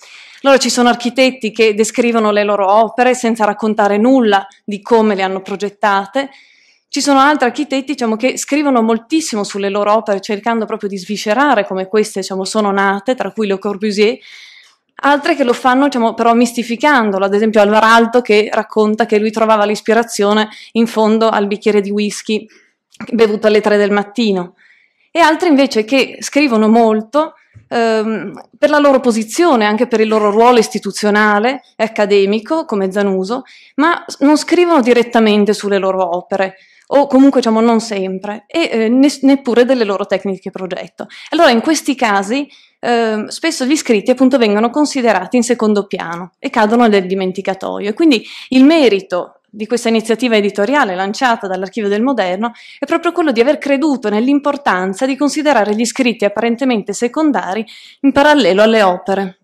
Allora ci sono architetti che descrivono le loro opere senza raccontare nulla di come le hanno progettate, ci sono altri architetti diciamo, che scrivono moltissimo sulle loro opere, cercando proprio di sviscerare come queste diciamo, sono nate, tra cui Le Corbusier, altre che lo fanno diciamo, però mistificandolo, ad esempio Alvaralto che racconta che lui trovava l'ispirazione in fondo al bicchiere di whisky bevuto alle tre del mattino, e altre invece che scrivono molto ehm, per la loro posizione, anche per il loro ruolo istituzionale e accademico, come Zanuso, ma non scrivono direttamente sulle loro opere, o comunque diciamo non sempre, e eh, neppure delle loro tecniche progetto. Allora in questi casi eh, spesso gli iscritti appunto vengono considerati in secondo piano e cadono nel dimenticatoio e quindi il merito di questa iniziativa editoriale lanciata dall'Archivio del Moderno è proprio quello di aver creduto nell'importanza di considerare gli scritti apparentemente secondari in parallelo alle opere.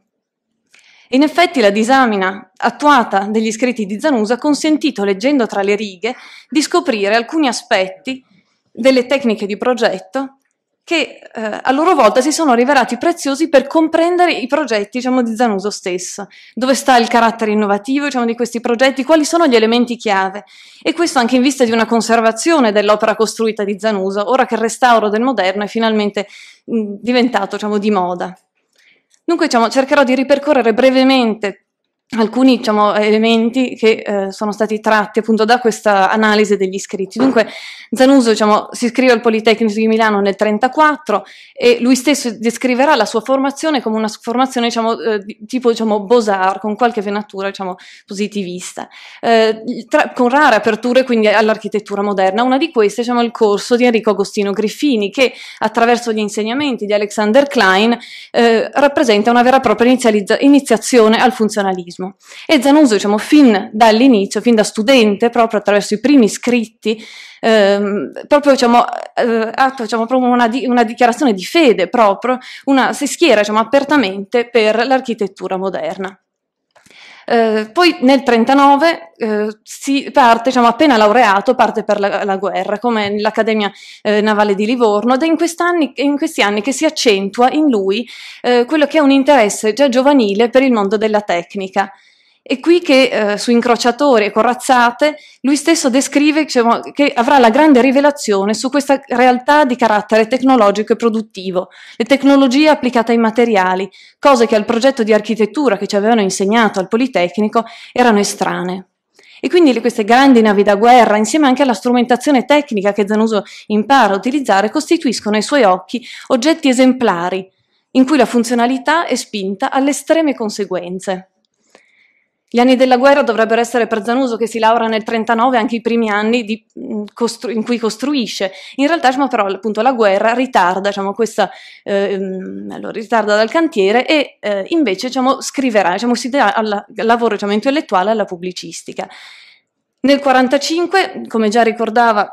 In effetti la disamina attuata degli scritti di Zanusa ha consentito, leggendo tra le righe, di scoprire alcuni aspetti delle tecniche di progetto che eh, a loro volta si sono rivelati preziosi per comprendere i progetti diciamo, di Zanuso stesso, dove sta il carattere innovativo diciamo, di questi progetti, quali sono gli elementi chiave. E questo anche in vista di una conservazione dell'opera costruita di Zanuso, ora che il restauro del moderno è finalmente mh, diventato diciamo, di moda. Dunque, diciamo, cercherò di ripercorrere brevemente alcuni diciamo, elementi che eh, sono stati tratti appunto da questa analisi degli scritti. Dunque, Zanuso diciamo, si iscrive al Politecnico di Milano nel 1934 e lui stesso descriverà la sua formazione come una formazione diciamo, eh, tipo diciamo, Beaux-Arts, con qualche venatura diciamo, positivista, eh, tra, con rare aperture quindi all'architettura moderna. Una di queste diciamo, è il corso di Enrico Agostino Griffini, che attraverso gli insegnamenti di Alexander Klein eh, rappresenta una vera e propria iniziazione al funzionalismo. E Zanuso, diciamo, fin dall'inizio, fin da studente, proprio attraverso i primi scritti, ehm, proprio, diciamo, eh, attua diciamo, proprio una, di, una, dichiarazione di fede, proprio, una, si schiera diciamo, apertamente per l'architettura moderna. Eh, poi nel 1939 eh, si parte, diciamo, appena laureato, parte per la, la guerra, come nell'Accademia eh, Navale di Livorno, ed è in, in, questi anni che si accentua in lui eh, quello che è un interesse già giovanile per il mondo della tecnica. È qui che eh, su incrociatori e Corazzate lui stesso descrive diciamo, che avrà la grande rivelazione su questa realtà di carattere tecnologico e produttivo, le tecnologie applicate ai materiali, cose che al progetto di architettura che ci avevano insegnato al Politecnico erano estranee. E quindi queste grandi navi da guerra, insieme anche alla strumentazione tecnica che Zanuso impara a utilizzare, costituiscono ai suoi occhi oggetti esemplari, in cui la funzionalità è spinta alle estreme conseguenze. Gli anni della guerra dovrebbero essere per Zanuso che si laurea nel 1939 anche i primi anni di, costru- in cui costruisce. In realtà diciamo, però appunto, la guerra ritarda, diciamo, questa, eh, allora, ritarda dal cantiere e eh, invece diciamo, scriverà, diciamo, si dà al lavoro diciamo, intellettuale alla pubblicistica. Nel 1945, come già ricordava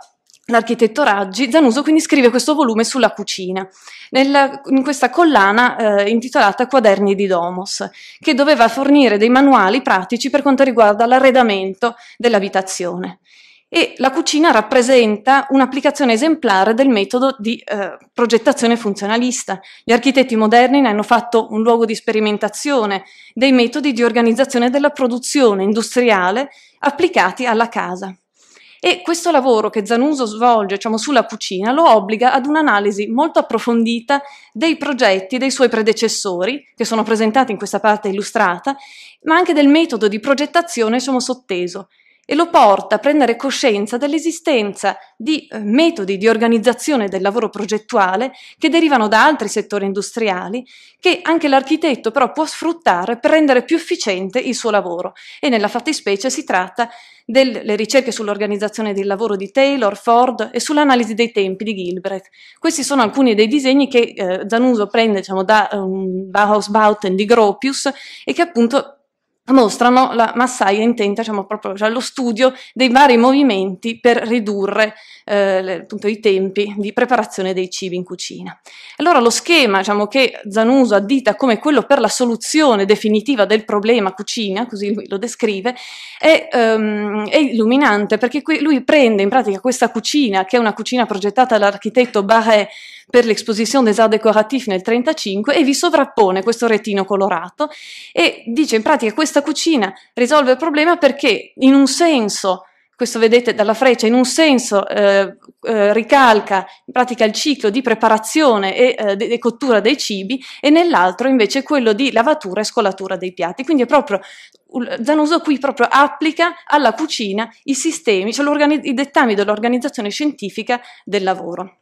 l'architetto Raggi, Zanuso quindi scrive questo volume sulla cucina, nel, in questa collana eh, intitolata Quaderni di Domos, che doveva fornire dei manuali pratici per quanto riguarda l'arredamento dell'abitazione. E la cucina rappresenta un'applicazione esemplare del metodo di eh, progettazione funzionalista. Gli architetti moderni ne hanno fatto un luogo di sperimentazione dei metodi di organizzazione della produzione industriale applicati alla casa. E questo lavoro che Zanuso svolge diciamo, sulla cucina lo obbliga ad un'analisi molto approfondita dei progetti dei suoi predecessori, che sono presentati in questa parte illustrata, ma anche del metodo di progettazione diciamo, sotteso, e lo porta a prendere coscienza dell'esistenza di eh, metodi di organizzazione del lavoro progettuale che derivano da altri settori industriali che anche l'architetto però può sfruttare per rendere più efficiente il suo lavoro e nella fattispecie si tratta delle ricerche sull'organizzazione del lavoro di Taylor, Ford e sull'analisi dei tempi di Gilbreth. Questi sono alcuni dei disegni che eh, Zanuso prende diciamo, da um, Bauhaus-Bauten di Gropius e che appunto mostrano la massaia intenta, diciamo, proprio, cioè lo studio dei vari movimenti per ridurre eh, le, appunto, i tempi di preparazione dei cibi in cucina. Allora lo schema diciamo, che Zanuso addita come quello per la soluzione definitiva del problema cucina, così lui lo descrive, è, um, è illuminante perché lui prende in pratica questa cucina, che è una cucina progettata dall'architetto Barret, per l'Exposition des Arts Décoratifs nel 1935 e vi sovrappone questo retino colorato e dice in pratica questa cucina risolve il problema perché in un senso questo vedete dalla freccia, in un senso eh, eh, ricalca in pratica il ciclo di preparazione e, eh, de- cottura dei cibi e nell'altro invece quello di lavatura e scolatura dei piatti. Quindi è proprio Zanuso qui proprio applica alla cucina i sistemi, cioè i dettami dell'organizzazione scientifica del lavoro.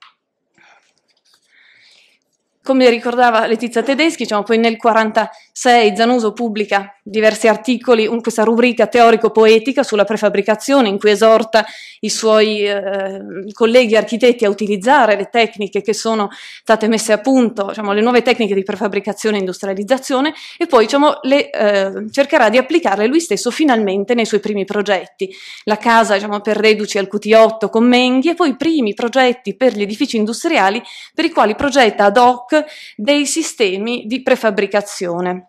Come ricordava Letizia Tedeschi, diciamo, poi nel 1946 Zanuso pubblica diversi articoli, un, questa rubrica teorico-poetica sulla prefabbricazione in cui esorta i suoi eh, colleghi architetti a utilizzare le tecniche che sono state messe a punto, diciamo, le nuove tecniche di prefabbricazione e industrializzazione e poi diciamo, le, eh, cercherà di applicarle lui stesso finalmente nei suoi primi progetti. La casa diciamo, per Reduci al QT8 con Menghi e poi i primi progetti per gli edifici industriali per i quali progetta ad hoc dei sistemi di prefabbricazione.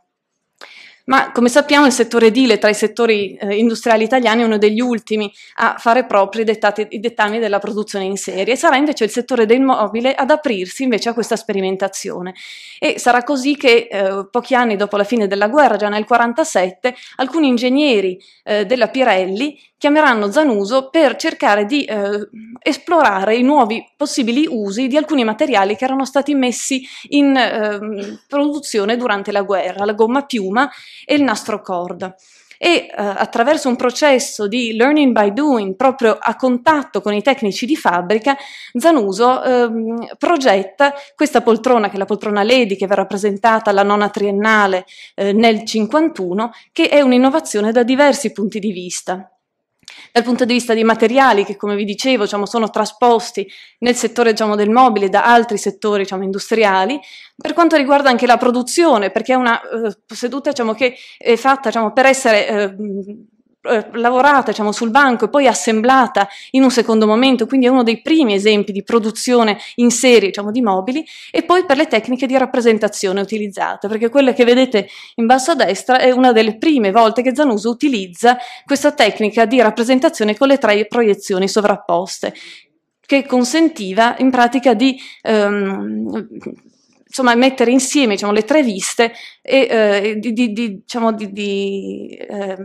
Ma come sappiamo il settore edile tra i settori eh, industriali italiani è uno degli ultimi a fare propri dettati, i dettami della produzione in serie e sarà invece il settore del mobile ad aprirsi invece a questa sperimentazione. E sarà così che eh, pochi anni dopo la fine della guerra, già nel 1947, alcuni ingegneri eh, della Pirelli chiameranno Zanuso per cercare di eh, esplorare i nuovi possibili usi di alcuni materiali che erano stati messi in eh, produzione durante la guerra, la gomma piuma e il nastro corda e eh, attraverso un processo di learning by doing, proprio a contatto con i tecnici di fabbrica, Zanuso ehm, progetta questa poltrona, che è la poltrona Lady, che verrà presentata alla nona triennale eh, nel 1951, che è un'innovazione da diversi punti di vista dal punto di vista dei materiali che come vi dicevo diciamo, sono trasposti nel settore diciamo, del mobile da altri settori diciamo, industriali, per quanto riguarda anche la produzione, perché è una eh, seduta diciamo, che è fatta diciamo, per essere eh, eh, lavorata diciamo, sul banco e poi assemblata in un secondo momento, quindi è uno dei primi esempi di produzione in serie diciamo, di mobili, e poi per le tecniche di rappresentazione utilizzate, perché quella che vedete in basso a destra è una delle prime volte che Zanuso utilizza questa tecnica di rappresentazione con le tre proiezioni sovrapposte, che consentiva in pratica di... Ehm, insomma, mettere insieme diciamo, le tre viste e eh, di, di, di, diciamo, eh,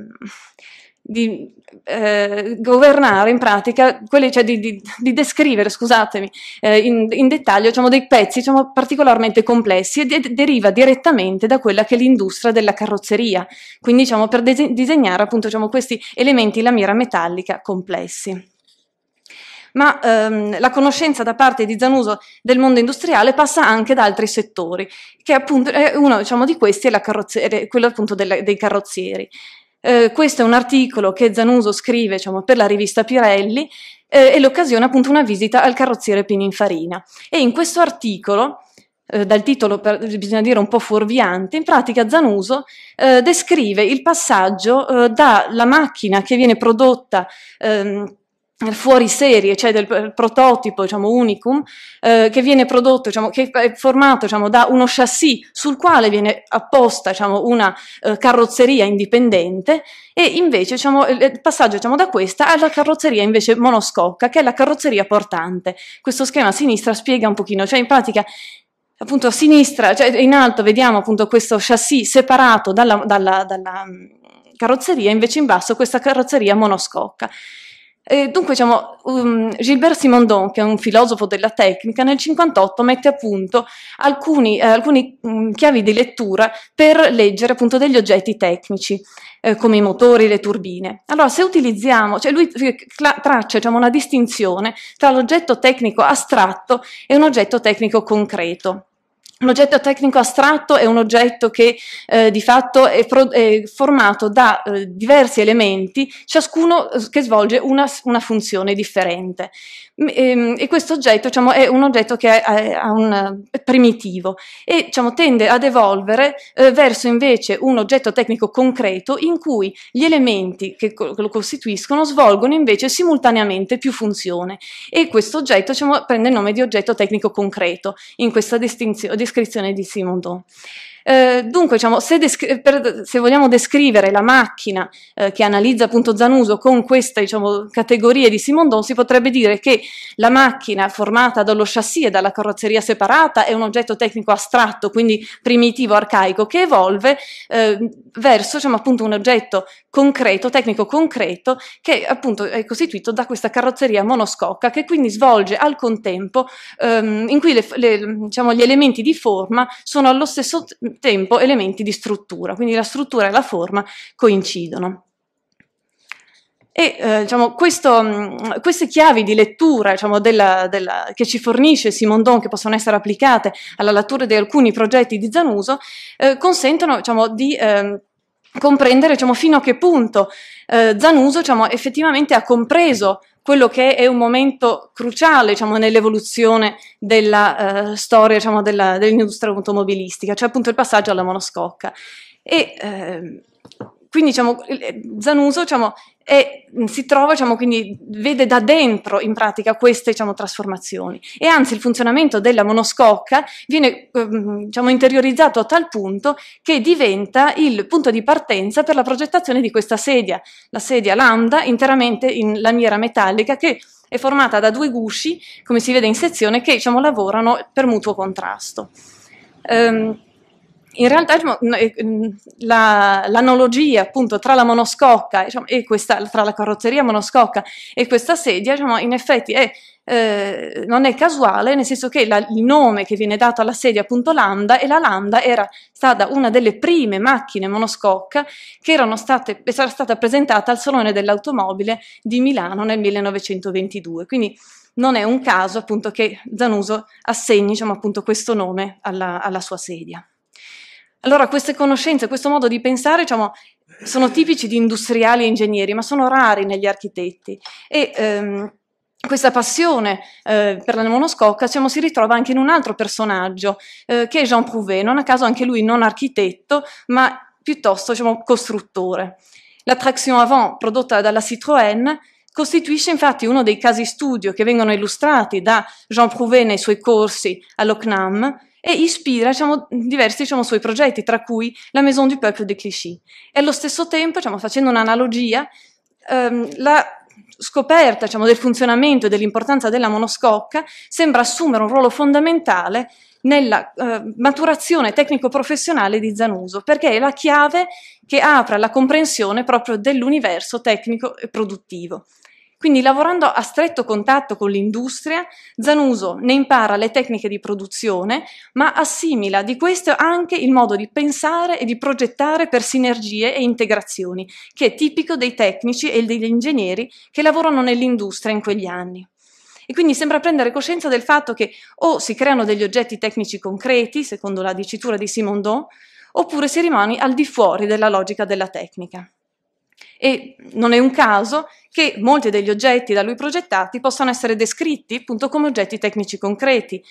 di eh, governare in pratica, quelli, cioè di, di, di descrivere, scusatemi, eh, in, in, dettaglio diciamo, dei pezzi diciamo, particolarmente complessi e de- deriva direttamente da quella che è l'industria della carrozzeria, quindi diciamo, per de- disegnare appunto diciamo, questi elementi in lamiera metallica complessi ma ehm, la conoscenza da parte di Zanuso del mondo industriale passa anche da altri settori, che appunto uno diciamo, di questi è carrozze- quello appunto della, dei carrozzieri. Eh, questo è un articolo che Zanuso scrive diciamo, per la rivista Pirelli eh, e l'occasione appunto una visita al carrozziere Pininfarina. E in questo articolo eh, dal titolo per, bisogna dire un po' fuorviante, in pratica Zanuso eh, descrive il passaggio eh, dalla macchina che viene prodotta ehm, fuori serie, cioè del prototipo diciamo, unicum, eh, che viene prodotto, diciamo, che è formato diciamo, da uno chassis sul quale viene apposta diciamo, una eh, carrozzeria indipendente e invece diciamo, il passaggio diciamo, da questa alla carrozzeria invece monoscocca, che è la carrozzeria portante. Questo schema a sinistra spiega un pochino, cioè in pratica appunto a sinistra, cioè in alto vediamo appunto questo chassis separato dalla, dalla, dalla mm, carrozzeria, invece in basso questa carrozzeria monoscocca. Eh, dunque, diciamo, um, Gilbert Simondon, che è un filosofo della tecnica, nel 1958 mette a punto alcuni, eh, um, chiavi di lettura per leggere appunto degli oggetti tecnici, eh, come i motori, le turbine. Allora, se utilizziamo, cioè lui eh, traccia diciamo, una distinzione tra l'oggetto tecnico astratto e un oggetto tecnico concreto. L'oggetto tecnico astratto è un oggetto che eh, di fatto è, pro- è formato da eh, diversi elementi, ciascuno eh, che svolge una, una funzione differente. E, ehm, e questo oggetto diciamo, è un oggetto che è, un primitivo e diciamo, tende ad evolvere eh, verso invece un oggetto tecnico concreto in cui gli elementi che lo costituiscono svolgono invece simultaneamente più funzione e questo oggetto diciamo, prende il nome di oggetto tecnico concreto in questa descrizione di Simondon. Eh, dunque, diciamo, se, descri- eh, per, se, vogliamo descrivere la macchina eh, che analizza appunto Zanuso con queste diciamo, categorie di Simondon, si potrebbe dire che la macchina formata dallo chassis e dalla carrozzeria separata è un oggetto tecnico astratto, quindi primitivo, arcaico, che evolve eh, verso diciamo, appunto un oggetto concreto, tecnico concreto, che appunto è costituito da questa carrozzeria monoscocca che quindi svolge al contempo, ehm, in cui le, le, diciamo, gli elementi di forma sono allo stesso tempo tempo elementi di struttura, quindi la struttura e la forma coincidono. E eh, diciamo, questo, mm, queste chiavi di lettura diciamo, della, della, che ci fornisce Simondon, che possono essere applicate alla lettura di alcuni progetti di Zanuso, eh, consentono diciamo, di eh, comprendere diciamo, fino a che punto eh, Zanuso diciamo, effettivamente ha compreso quello che è un momento cruciale diciamo, nell'evoluzione della eh, storia diciamo, dell'industria automobilistica, cioè appunto il passaggio alla monoscocca. E, eh, quindi diciamo, eh, Zanuso diciamo, è, mm, si trova, diciamo, quindi vede da dentro in pratica queste diciamo, trasformazioni e anzi il funzionamento della monoscocca viene ehm, diciamo, interiorizzato a tal punto che diventa il punto di partenza per la progettazione di questa sedia, la sedia lambda interamente in lamiera metallica che è formata da due gusci, come si vede in sezione, che diciamo, lavorano per mutuo contrasto. Um, in realtà diciamo, eh, mm, la, l'analogia appunto tra la monoscocca diciamo, e questa, tra la carrozzeria monoscocca e questa sedia, diciamo, in effetti è, eh, non è casuale, nel senso che la, il nome che viene dato alla sedia appunto Lambda e la Lambda era stata una delle prime macchine monoscocca che erano state, era stata presentata al Salone dell'Automobile di Milano nel 1922. Quindi non è un caso appunto che Zanuso assegni diciamo, appunto, questo nome alla, alla sua sedia. Allora queste conoscenze, questo modo di pensare, diciamo, sono tipici di industriali e ingegneri, ma sono rari negli architetti. E, ehm, questa passione eh, per la monoscocca diciamo, si ritrova anche in un altro personaggio, eh, che è Jean Prouvé, non a caso anche lui non architetto, ma piuttosto diciamo, costruttore. La traction avant prodotta dalla Citroën costituisce infatti uno dei casi studio che vengono illustrati da Jean Prouvé nei suoi corsi all'OCNAM, e ispira diciamo, diversi diciamo, suoi progetti, tra cui la Maison du Peuple de Clichy. E allo stesso tempo, diciamo, facendo un'analogia, ehm, la scoperta diciamo, del funzionamento e dell'importanza della monoscocca sembra assumere un ruolo fondamentale nella eh, maturazione tecnico-professionale di Zanuso, perché è la chiave che apre alla comprensione proprio dell'universo tecnico e produttivo. Quindi lavorando a stretto contatto con l'industria, Zanuso ne impara le tecniche di produzione, ma assimila di questo anche il modo di pensare e di progettare per sinergie e integrazioni, che è tipico dei tecnici e degli ingegneri che lavorano nell'industria in quegli anni. E quindi sembra prendere coscienza del fatto che o si creano degli oggetti tecnici concreti, secondo la dicitura di Simondon, oppure si rimane al di fuori della logica della tecnica. E non è un caso che molti degli oggetti da lui progettati possano essere descritti appunto come oggetti tecnici concreti.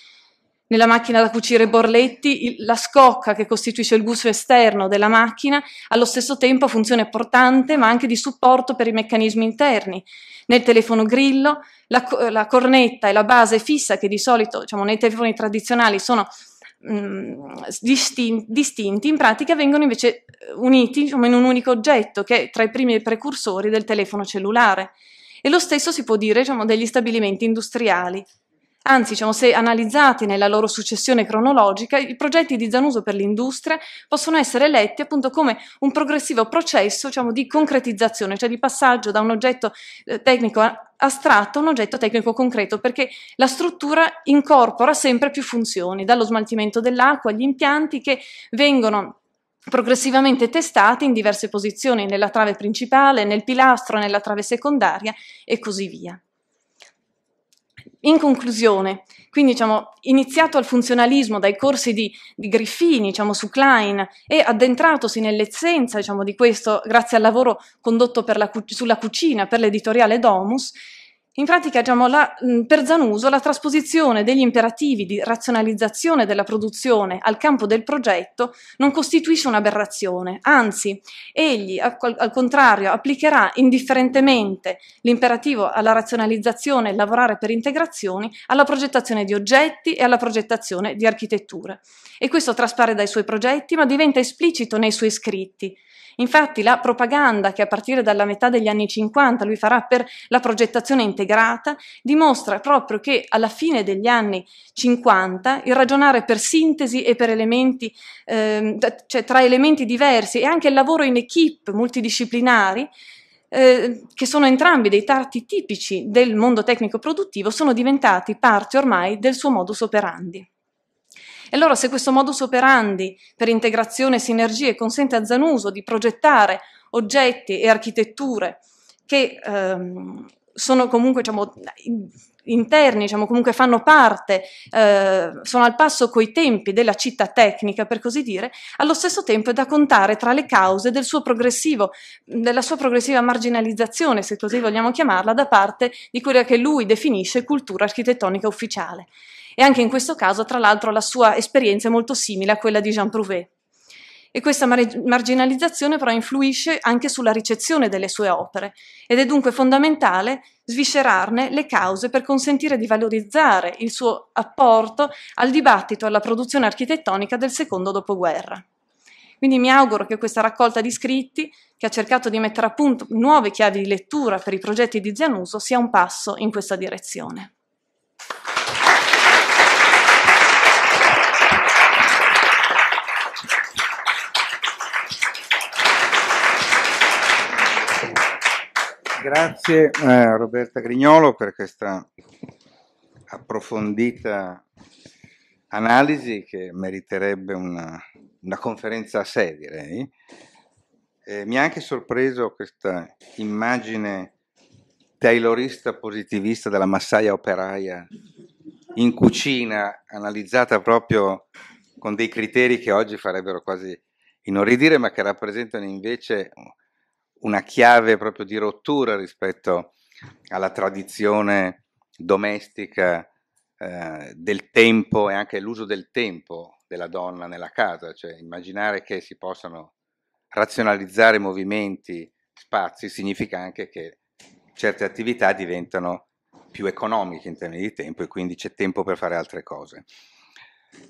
Nella macchina da cucire Borletti, la scocca che costituisce il gusto esterno della macchina allo stesso tempo ha funzione portante ma anche di supporto per i meccanismi interni. Nel telefono grillo, la, la cornetta e la base fissa che di solito diciamo, nei telefoni tradizionali sono Mm, distinti, in pratica vengono invece eh, uniti diciamo, in un unico oggetto che è tra i primi precursori del telefono cellulare. E lo stesso si può dire diciamo, degli stabilimenti industriali. Anzi, diciamo, se analizzati nella loro successione cronologica, i progetti di Zanuso per l'industria possono essere letti appunto come un progressivo processo diciamo, di concretizzazione, cioè di passaggio da un oggetto eh, tecnico astratto a un oggetto tecnico concreto, perché la struttura incorpora sempre più funzioni, dallo smaltimento dell'acqua agli impianti che vengono progressivamente testati in diverse posizioni nella trave principale, nel pilastro, nella trave secondaria e così via. In conclusione, quindi diciamo, iniziato al funzionalismo dai corsi di, di Griffini diciamo, su Klein e addentratosi nell'essenza diciamo, di questo grazie al lavoro condotto cu- sulla cucina per l'editoriale Domus, in pratica diciamo, la, mm, per Zanuso la trasposizione degli imperativi di razionalizzazione della produzione al campo del progetto non costituisce un'aberrazione, anzi egli al contrario applicherà indifferentemente l'imperativo alla razionalizzazione e lavorare per integrazioni alla progettazione di oggetti e alla progettazione di architetture. E questo traspare dai suoi progetti ma diventa esplicito nei suoi scritti, Infatti la propaganda che a partire dalla metà degli anni 50 lui farà per la progettazione integrata dimostra proprio che alla fine degli anni 50 il ragionare per sintesi e per elementi, ehm, cioè tra elementi diversi e anche il lavoro in equip multidisciplinari eh, che sono entrambi dei tarti tipici del mondo tecnico produttivo, sono diventati parte ormai del suo modus operandi. E allora se questo modus operandi per integrazione e sinergie consente a Zanuso di progettare oggetti e architetture che ehm, sono comunque diciamo, interni, diciamo, comunque fanno parte, eh, sono al passo coi tempi della città tecnica, per così dire, allo stesso tempo è da contare tra le cause del suo della sua progressiva marginalizzazione, se così vogliamo chiamarla, da parte di quella che lui definisce cultura architettonica ufficiale. E anche in questo caso, tra l'altro, la sua esperienza è molto simile a quella di Jean Prouvé. E questa mar- marginalizzazione però influisce anche sulla ricezione delle sue opere ed è dunque fondamentale sviscerarne le cause per consentire di valorizzare il suo apporto al dibattito e alla produzione architettonica del secondo dopoguerra. Quindi mi auguro che questa raccolta di scritti, che ha cercato di mettere a punto nuove chiavi di lettura per i progetti di Zianuso, sia un passo in questa direzione. Grazie a eh, Roberta Grignolo per questa approfondita analisi che meriterebbe una, una conferenza a sé, direi. Eh, mi ha anche sorpreso questa immagine taylorista positivista della massaia operaia in cucina, analizzata proprio con dei criteri che oggi farebbero quasi inorridire, ma che rappresentano invece una chiave proprio di rottura rispetto alla tradizione domestica eh, del tempo e anche l'uso del tempo della donna nella casa, cioè immaginare che si possano razionalizzare movimenti, spazi, significa anche che certe attività diventano più economiche in termini di tempo e quindi c'è tempo per fare altre cose.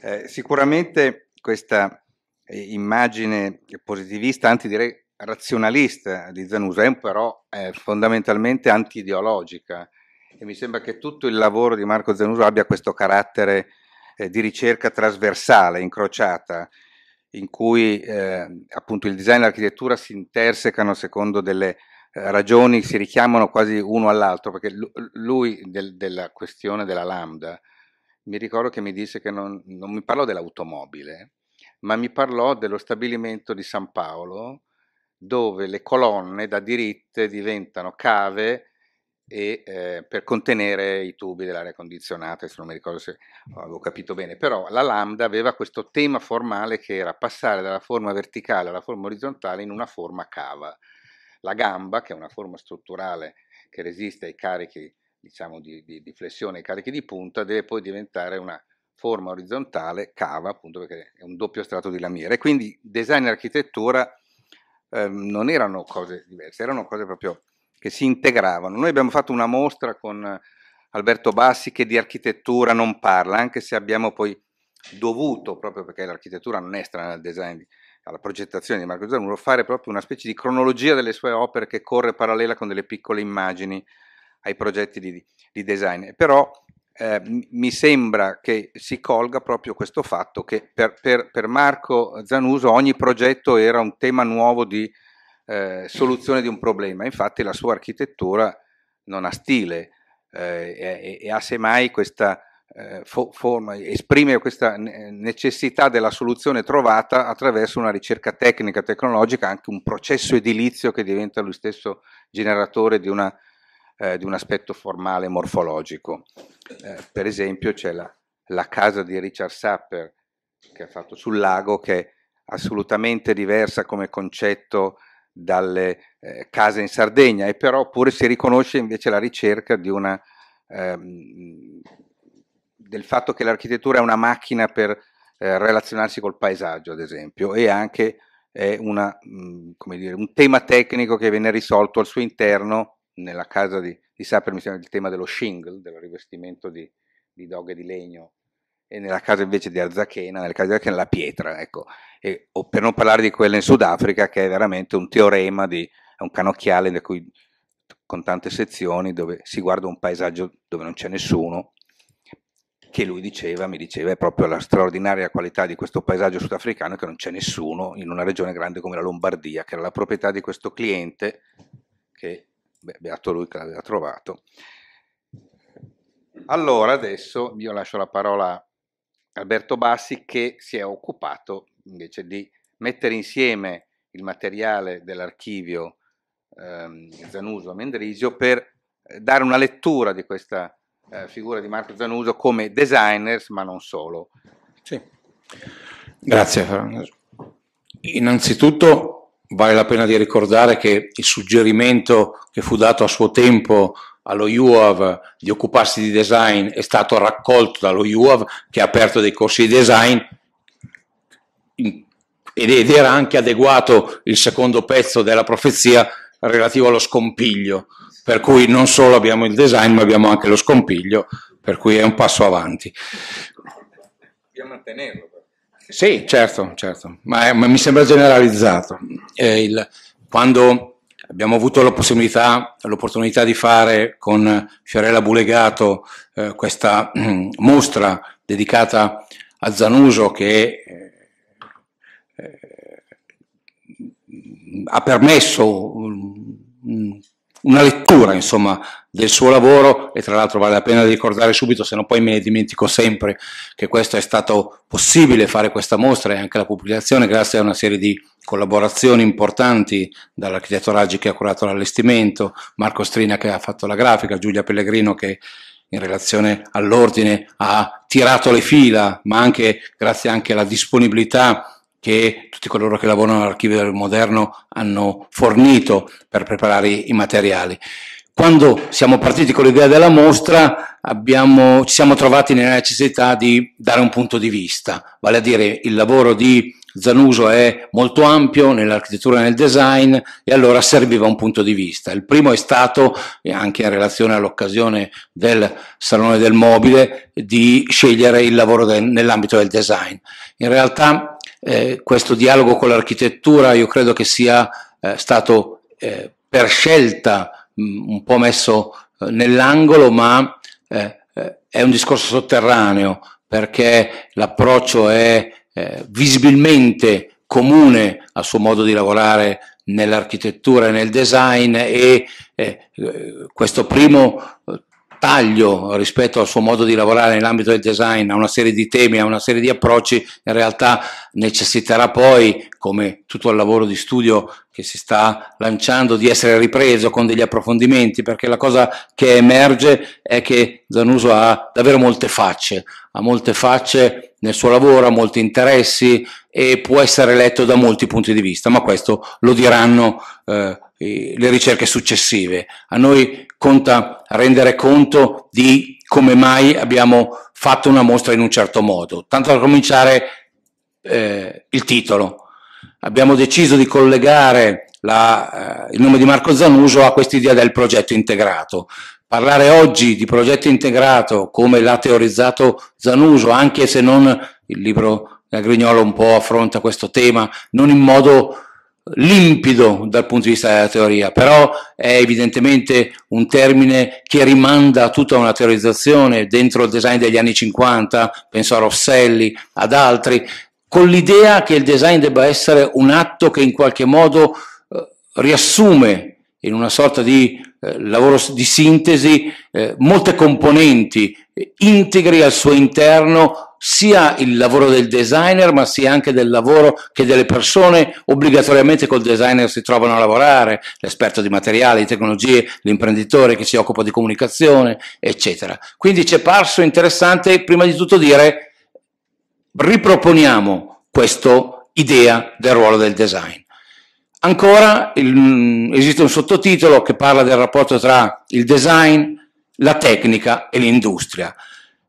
Eh, sicuramente questa eh, immagine positivista, anzi direi razionalista di Zanuso, è però è fondamentalmente anti-ideologica e mi sembra che tutto il lavoro di Marco Zanuso abbia questo carattere eh, di ricerca trasversale, incrociata, in cui eh, appunto il design e l'architettura si intersecano secondo delle eh, ragioni, si richiamano quasi uno all'altro, perché lui del, della questione della Lambda mi ricordo che mi disse che non, non mi parlò dell'automobile, ma mi parlò dello stabilimento di San Paolo, dove le colonne da diritte diventano cave e, eh, per contenere i tubi dell'aria condizionata, se non mi ricordo se avevo capito bene, però la lambda aveva questo tema formale che era passare dalla forma verticale alla forma orizzontale in una forma cava. La gamba, che è una forma strutturale che resiste ai carichi diciamo, di, di, di flessione, ai carichi di punta, deve poi diventare una forma orizzontale cava, appunto perché è un doppio strato di lamiera. E quindi design e architettura ehm, non erano cose diverse, erano cose proprio che si integravano. Noi abbiamo fatto una mostra con Alberto Bassi che di architettura non parla, anche se abbiamo poi dovuto, proprio perché l'architettura non è strana al design, alla progettazione di Marco Zanuro, fare proprio una specie di cronologia delle sue opere che corre parallela con delle piccole immagini ai progetti di, di design. Però eh, mi sembra che si colga proprio questo fatto che per, per, per Marco Zanuso ogni progetto era un tema nuovo di eh, soluzione di un problema, infatti la sua architettura non ha stile eh, e, e, ha semmai questa eh, fo forma, esprime questa necessità della soluzione trovata attraverso una ricerca tecnica, tecnologica, anche un processo edilizio che diventa lui stesso generatore di una eh, di un aspetto formale morfologico. Eh, per esempio c'è la, la, casa di Richard Sapper che ha fatto sul lago che è assolutamente diversa come concetto dalle eh, case in Sardegna e però pure si riconosce invece la ricerca una, ehm, del fatto che l'architettura è una macchina per eh, relazionarsi col paesaggio ad esempio e anche è una, mh, mm, dire, un tema tecnico che viene risolto al suo interno nella casa di, di Saper mi sembra il tema dello shingle, del rivestimento di, di doghe di legno, e nella casa invece di Arzachena, nel caso di Arzachena, la pietra, ecco. E, o per non parlare di quella in Sudafrica, che è veramente un teorema, di, è un canocchiale da cui, con tante sezioni dove si guarda un paesaggio dove non c'è nessuno, che lui diceva, mi diceva, è proprio la straordinaria qualità di questo paesaggio sudafricano che non c'è nessuno in una regione grande come la Lombardia, che era la proprietà di questo cliente che beato lui che l'aveva trovato. Allora adesso io lascio la parola a Alberto Bassi che si è occupato invece di mettere insieme il materiale dell'archivio ehm, Zanuso a Mendrisio per eh, dare una lettura di questa eh, figura di Marco Zanuso come designers ma non solo. Sì. Grazie. Innanzitutto Vale la pena di ricordare che il suggerimento che fu dato a suo tempo allo UAV di occuparsi di design è stato raccolto dallo UAV che ha aperto dei corsi di design ed era anche adeguato il secondo pezzo della profezia relativo allo scompiglio, per cui non solo abbiamo il design ma abbiamo anche lo scompiglio, per cui è un passo avanti. Dobbiamo mantenerlo. Sì, certo, certo, ma, è, ma mi sembra generalizzato. Eh, il, quando abbiamo avuto la possibilità, l'opportunità di fare con Fiorella Bulegato eh, questa eh, mostra dedicata a Zanuso che eh, eh, ha permesso una lettura insomma, del suo lavoro e tra l'altro vale la pena ricordare subito, se no poi me ne dimentico sempre, che questo è stato possibile fare questa mostra e anche la pubblicazione grazie a una serie di collaborazioni importanti dall'architetto Raggi che ha curato l'allestimento, Marco Strina che ha fatto la grafica, Giulia Pellegrino che in relazione all'ordine ha tirato le fila, ma anche grazie anche alla disponibilità che tutti coloro che lavorano all'archivio del moderno hanno fornito per preparare i materiali. Quando siamo partiti con l'idea della mostra abbiamo, ci siamo trovati nella necessità di dare un punto di vista, vale a dire il lavoro di Zanuso è molto ampio nell'architettura e nel design e allora serviva un punto di vista. Il primo è stato, anche in relazione all'occasione del Salone del Mobile, di scegliere il lavoro de- nell'ambito del design. In realtà eh, questo dialogo con l'architettura io credo che sia eh, stato eh, per scelta Mm, un po' messo eh, nell'angolo, ma eh, eh, è un discorso sotterraneo perché l'approccio è visibilmente comune al suo modo di lavorare nell'architettura e nel design e questo primo taglio rispetto al suo modo di lavorare nell'ambito del design, a una serie di temi, a una serie di approcci, in realtà necessiterà poi, come tutto il lavoro di studio che si sta lanciando, di essere ripreso con degli approfondimenti, perché la cosa che emerge è che Zanuso ha davvero molte facce, ha molte facce nel suo lavoro, ha molti interessi e può essere letto da molti punti di vista, ma questo lo diranno. Eh, le ricerche successive. A noi conta rendere conto di come mai abbiamo fatto una mostra in un certo modo. Tanto da cominciare eh, il titolo. Abbiamo deciso di collegare la, eh, il nome di Marco Zanuso a quest'idea del progetto integrato. Parlare oggi di progetto integrato come l'ha teorizzato Zanuso, anche se non il libro da Grignolo un po' affronta questo tema, non in modo limpido dal punto di vista della teoria, però è evidentemente un termine che rimanda a tutta una teorizzazione dentro il design degli anni 50, penso a Rosselli, ad altri, con l'idea che il design debba essere un atto che in qualche modo eh, riassume in una sorta di eh, lavoro di sintesi eh, molte componenti, eh, integri al suo interno sia il lavoro del designer, ma sia anche del lavoro che delle persone obbligatoriamente col designer si trovano a lavorare, l'esperto di materiali, di tecnologie, l'imprenditore che si occupa di comunicazione, eccetera. Quindi ci è parso interessante prima di tutto dire riproponiamo questa idea del ruolo del design. Ancora il, mm, esiste un sottotitolo che parla del rapporto tra il design, la tecnica e l'industria.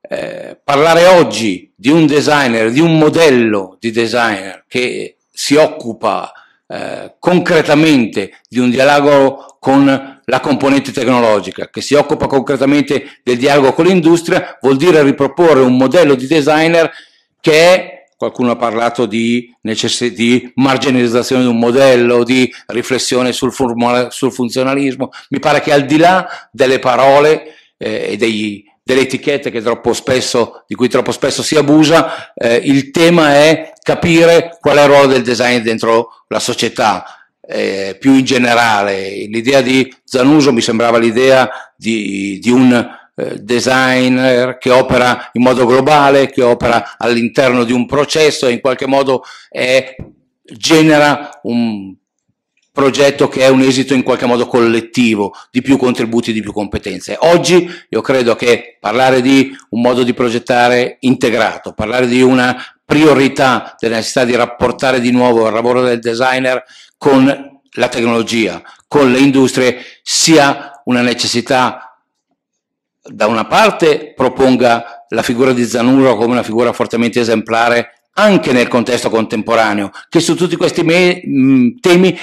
Eh, parlare oggi di un designer, di un modello di designer che si occupa eh, concretamente di un dialogo con la componente tecnologica, che si occupa concretamente del dialogo con l'industria, vuol dire riproporre un modello di designer che è qualcuno ha parlato di, necess- di marginalizzazione di un modello, di riflessione sul, sul funzionalismo, mi pare che al di là delle parole eh, e degli delle etichette che troppo spesso, di cui troppo spesso si abusa, eh, il tema è capire qual è il ruolo del design dentro la società. Eh, più in generale, l'idea di Zanuso mi sembrava l'idea di, di un eh, designer che opera in modo globale, che opera all'interno di un processo e in qualche modo è, genera un progetto che è un esito in qualche modo collettivo, di più contributi, di più competenze. Oggi io credo che parlare di un modo di progettare integrato, parlare di una priorità della necessità di rapportare di nuovo il lavoro del designer con la tecnologia, con le industrie, sia una necessità da una parte proponga la figura di Zanuro come una figura fortemente esemplare anche nel contesto contemporaneo, che su tutti questi me- temi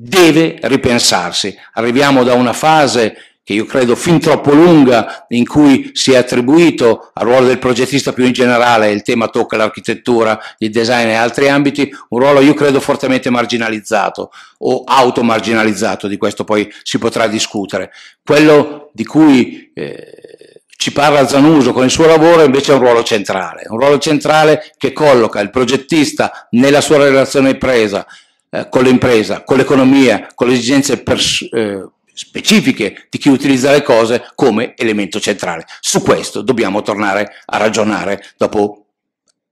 deve ripensarsi. Arriviamo da una fase che io credo fin troppo lunga, in cui si è attribuito al ruolo del progettista più in generale, il tema tocca l'architettura, il design e altri ambiti, un ruolo io credo fortemente marginalizzato o automarginalizzato, di questo poi si potrà discutere. Quello di cui eh, ci parla Zanuso con il suo lavoro invece è un ruolo centrale, un ruolo centrale che colloca il progettista nella sua relazione presa eh, con l'impresa, con l'economia, con le esigenze pers- eh, specifiche di chi utilizza le cose come elemento centrale. Su questo dobbiamo tornare a ragionare dopo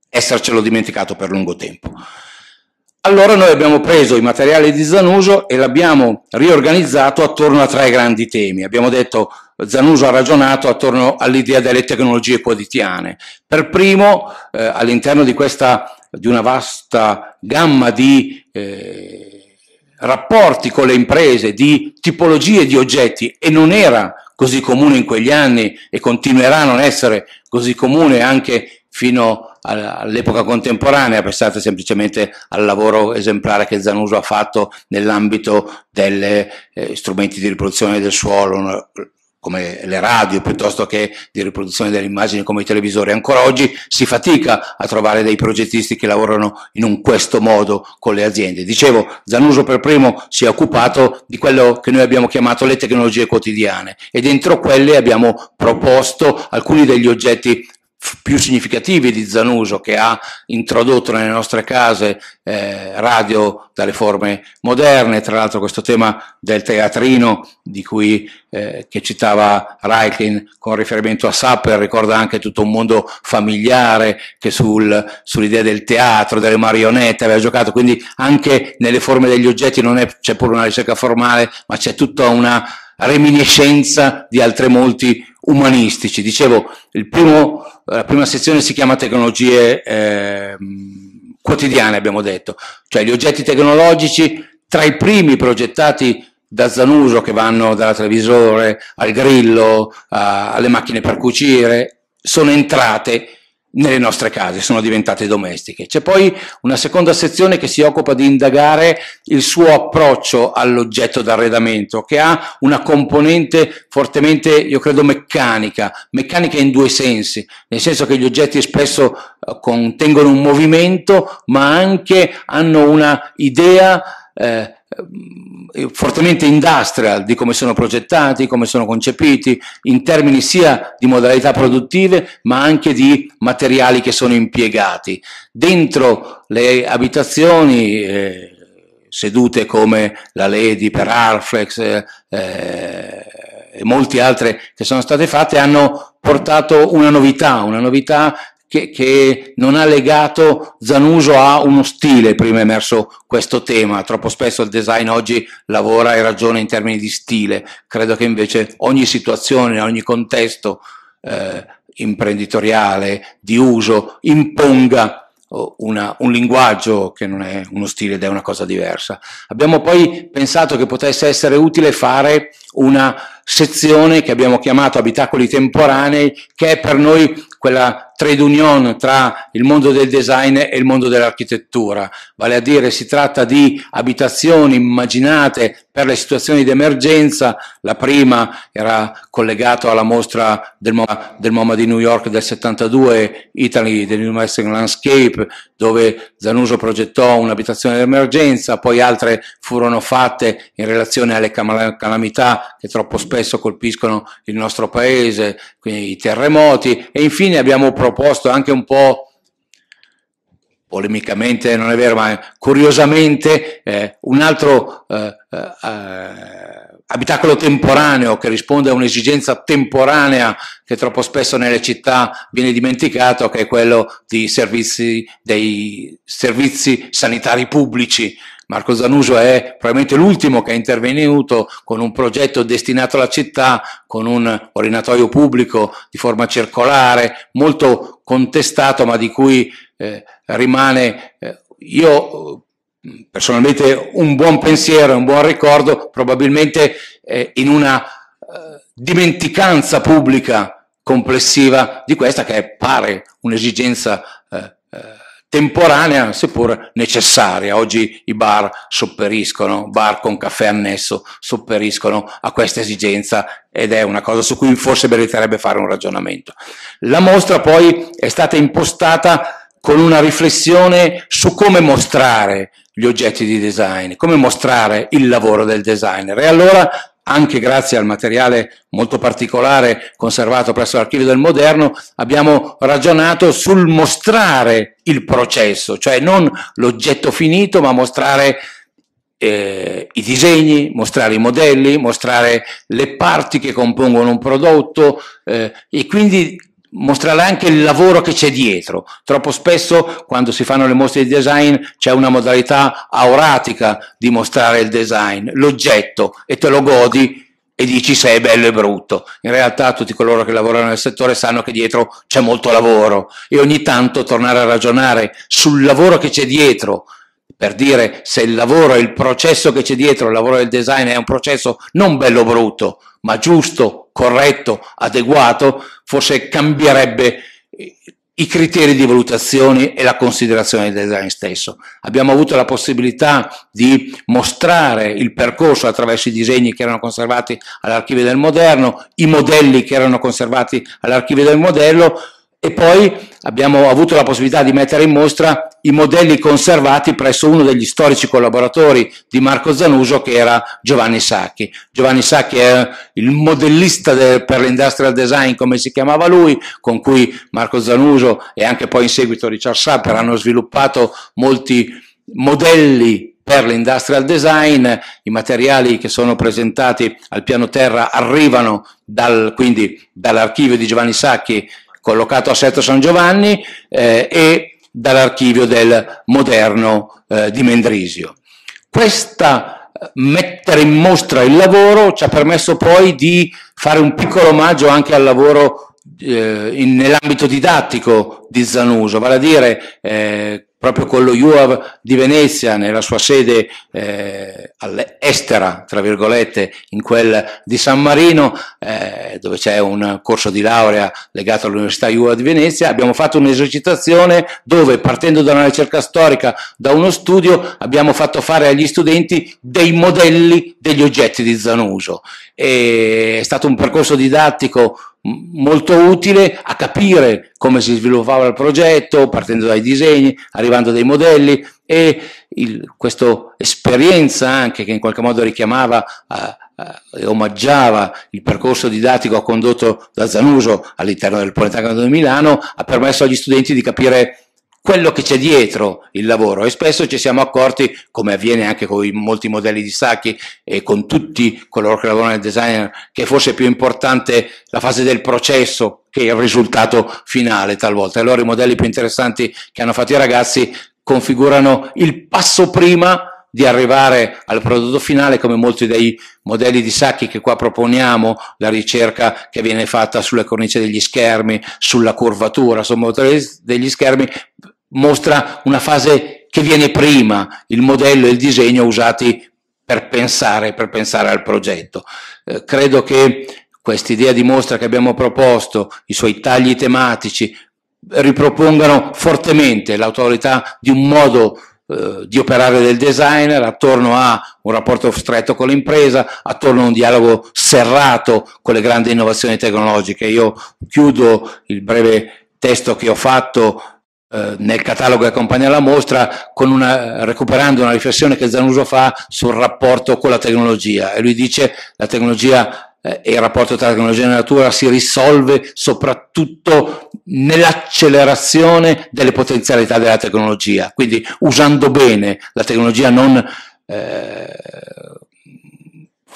essercelo dimenticato per lungo tempo. Allora noi abbiamo preso i materiali di Zanuso e l'abbiamo riorganizzato attorno a tre grandi temi. Abbiamo detto Zanuso ha ragionato attorno all'idea delle tecnologie quotidiane. Per primo, eh, all'interno di questa di una vasta gamma di eh, rapporti con le imprese, di tipologie di oggetti e non era così comune in quegli anni e continuerà a non essere così comune anche fino all'epoca contemporanea, pensate semplicemente al lavoro esemplare che Zanuso ha fatto nell'ambito degli eh, strumenti di riproduzione del suolo, come le radio piuttosto che di riproduzione delle immagini come i televisori. Ancora oggi si fatica a trovare dei progettisti che lavorano in un questo modo con le aziende. Dicevo, Zanuso per primo si è occupato di quello che noi abbiamo chiamato le tecnologie quotidiane e dentro quelle abbiamo proposto alcuni degli oggetti più significativi di Zanuso che ha introdotto nelle nostre case eh, radio dalle forme moderne, tra l'altro questo tema del teatrino di cui eh, che citava Reichen con riferimento a Sapper ricorda anche tutto un mondo familiare che sul, sull'idea del teatro, delle marionette aveva giocato, quindi anche nelle forme degli oggetti non è, c'è pure una ricerca formale, ma c'è tutta una reminiscenza di altre molti umanistici. Dicevo, primo, la prima sezione si chiama tecnologie eh, quotidiane, abbiamo detto, cioè gli oggetti tecnologici tra i primi progettati da Zanuso che vanno dal televisore al grillo, a, alle macchine per cucire, sono entrate nelle nostre case, sono diventate domestiche. C'è poi una seconda sezione che si occupa di indagare il suo approccio all'oggetto d'arredamento, che ha una componente fortemente, io credo, meccanica, meccanica in due sensi, nel senso che gli oggetti spesso eh, contengono un movimento, ma anche hanno una idea eh, Ehm, fortemente industrial di come sono progettati, come sono concepiti, in termini sia di modalità produttive ma anche di materiali che sono impiegati. Dentro le abitazioni eh, sedute come la Lady per Arflex eh, eh, e molte altre che sono state fatte hanno portato una novità, una novità che, che, non ha legato Zanuso a uno stile, prima è emerso questo tema, troppo spesso il design oggi lavora e ragiona in termini di stile, credo che invece ogni situazione, ogni contesto eh, imprenditoriale, di uso, imponga oh, una, un linguaggio che non è uno stile ed è una cosa diversa. Abbiamo poi pensato che potesse essere utile fare una sezione che abbiamo chiamato abitacoli temporanei, che è per noi quella trade union tra il mondo del design e il mondo dell'architettura, vale a dire si tratta di abitazioni immaginate per le situazioni di emergenza, la prima era collegata alla mostra del MoMA, del MoMA, di New York del 72, Italy, del New Western Landscape, dove Zanuso progettò un'abitazione d'emergenza, poi altre furono fatte in relazione alle calamità che troppo spesso spesso colpiscono il nostro paese, quindi i terremoti e infine abbiamo proposto anche un po' polemicamente, non è vero, ma curiosamente eh, un altro eh, eh, abitacolo temporaneo che risponde a un'esigenza temporanea che troppo spesso nelle città viene dimenticato, che è quello di servizi, dei servizi sanitari pubblici. Marco Zanuso è probabilmente l'ultimo che è intervenuto con un progetto destinato alla città, con un orinatoio pubblico di forma circolare, molto contestato ma di cui eh, rimane eh, io eh, personalmente un buon pensiero, e un buon ricordo, probabilmente eh, in una eh, dimenticanza pubblica complessiva di questa che è, pare un'esigenza eh, temporanea seppur necessaria. Oggi i bar sopperiscono, bar con caffè annesso sopperiscono a questa esigenza ed è una cosa su cui forse meriterebbe fare un ragionamento. La mostra poi è stata impostata con una riflessione su come mostrare gli oggetti di design, come mostrare il lavoro del designer. E allora anche grazie al materiale molto particolare conservato presso l'Archivio del Moderno, abbiamo ragionato sul mostrare il processo, cioè non l'oggetto finito, ma mostrare eh, i disegni, mostrare i modelli, mostrare le parti che compongono un prodotto eh, e quindi mostrare anche il lavoro che c'è dietro. Troppo spesso quando si fanno le mostre di design c'è una modalità auratica di mostrare il design, l'oggetto, e te lo godi e dici se è bello e brutto. In realtà tutti coloro che lavorano nel settore sanno che dietro c'è molto lavoro e ogni tanto tornare a ragionare sul lavoro che c'è dietro per dire se il lavoro e il processo che c'è dietro, il lavoro del design è un processo non bello o brutto, ma giusto, corretto, adeguato, forse cambierebbe eh, i criteri di valutazione e la considerazione del design stesso. Abbiamo avuto la possibilità di mostrare il percorso attraverso i disegni che erano conservati all'archivio del moderno, i modelli che erano conservati all'archivio del modello e poi abbiamo avuto la possibilità di mettere in mostra i modelli conservati presso uno degli storici collaboratori di Marco Zanuso che era Giovanni Sacchi. Giovanni Sacchi è il modellista del, per l'industrial design come si chiamava lui, con cui Marco Zanuso e anche poi in seguito Richard Sapper hanno sviluppato molti modelli per l'industrial design, i materiali che sono presentati al piano terra arrivano dal, quindi dall'archivio di Giovanni Sacchi collocato a Setto San Giovanni eh, e dall'archivio del moderno eh, di Mendrisio. Questa eh, mettere in mostra il lavoro ci ha permesso poi di fare un piccolo omaggio anche al lavoro eh, in, nell'ambito didattico di Zanuso, vale a dire eh, proprio con lo UAV di Venezia, nella sua sede eh, estera, tra virgolette, in quel di San Marino, eh, dove c'è un corso di laurea legato all'Università UAV di Venezia, abbiamo fatto un'esercitazione dove, partendo da una ricerca storica, da uno studio, abbiamo fatto fare agli studenti dei modelli degli oggetti di Zanuso. E è stato un percorso didattico molto utile a capire come si sviluppava il progetto, partendo dai disegni, arrivando dai modelli e questa esperienza anche che in qualche modo richiamava a, a, e omaggiava il percorso didattico condotto da Zanuso all'interno del Politecnico di Milano ha permesso agli studenti di capire quello che c'è dietro il lavoro e spesso ci siamo accorti, come avviene anche con molti modelli di sacchi e con tutti coloro che lavorano nel designer, che forse è più importante la fase del processo che il risultato finale talvolta. Allora i modelli più interessanti che hanno fatto i ragazzi configurano il passo prima di arrivare al prodotto finale come molti dei modelli di sacchi che qua proponiamo, la ricerca che viene fatta sulle cornici degli schermi, sulla curvatura, sono modelli degli schermi mostra una fase che viene prima, il modello e il disegno usati per pensare, per pensare al progetto. Eh, credo che questa idea di mostra che abbiamo proposto, i suoi tagli tematici, ripropongano fortemente l'autorità di un modo eh, di operare del designer attorno a un rapporto stretto con l'impresa, attorno a un dialogo serrato con le grandi innovazioni tecnologiche. Io chiudo il breve testo che ho fatto eh, nel catalogo che accompagna la mostra con una, recuperando una riflessione che Zanuso fa sul rapporto con la tecnologia e lui dice la tecnologia eh, e il rapporto tra tecnologia e natura si risolve soprattutto nell'accelerazione delle potenzialità della tecnologia quindi usando bene la tecnologia non eh,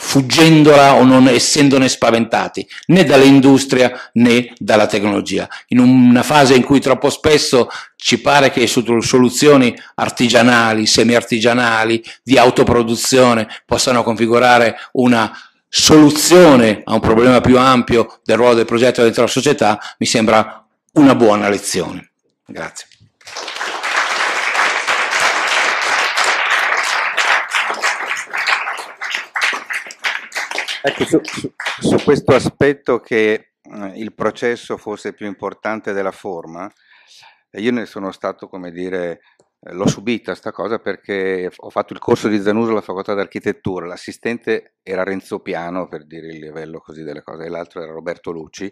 fuggendola o non essendone spaventati né dall'industria né dalla tecnologia. In una fase in cui troppo spesso ci pare che soluzioni artigianali, semi-artigianali, di autoproduzione possano configurare una soluzione a un problema più ampio del ruolo del progetto dentro la società, mi sembra una buona lezione. Grazie. Ecco, su, su, su, questo aspetto che eh, il processo fosse più importante della forma, eh, io ne sono stato, come dire, eh, l'ho subita sta cosa perché ho fatto il corso di Zanuso alla facoltà d'architettura, l'assistente era Renzo Piano, per dire il livello così delle cose, e l'altro era Roberto Lucci,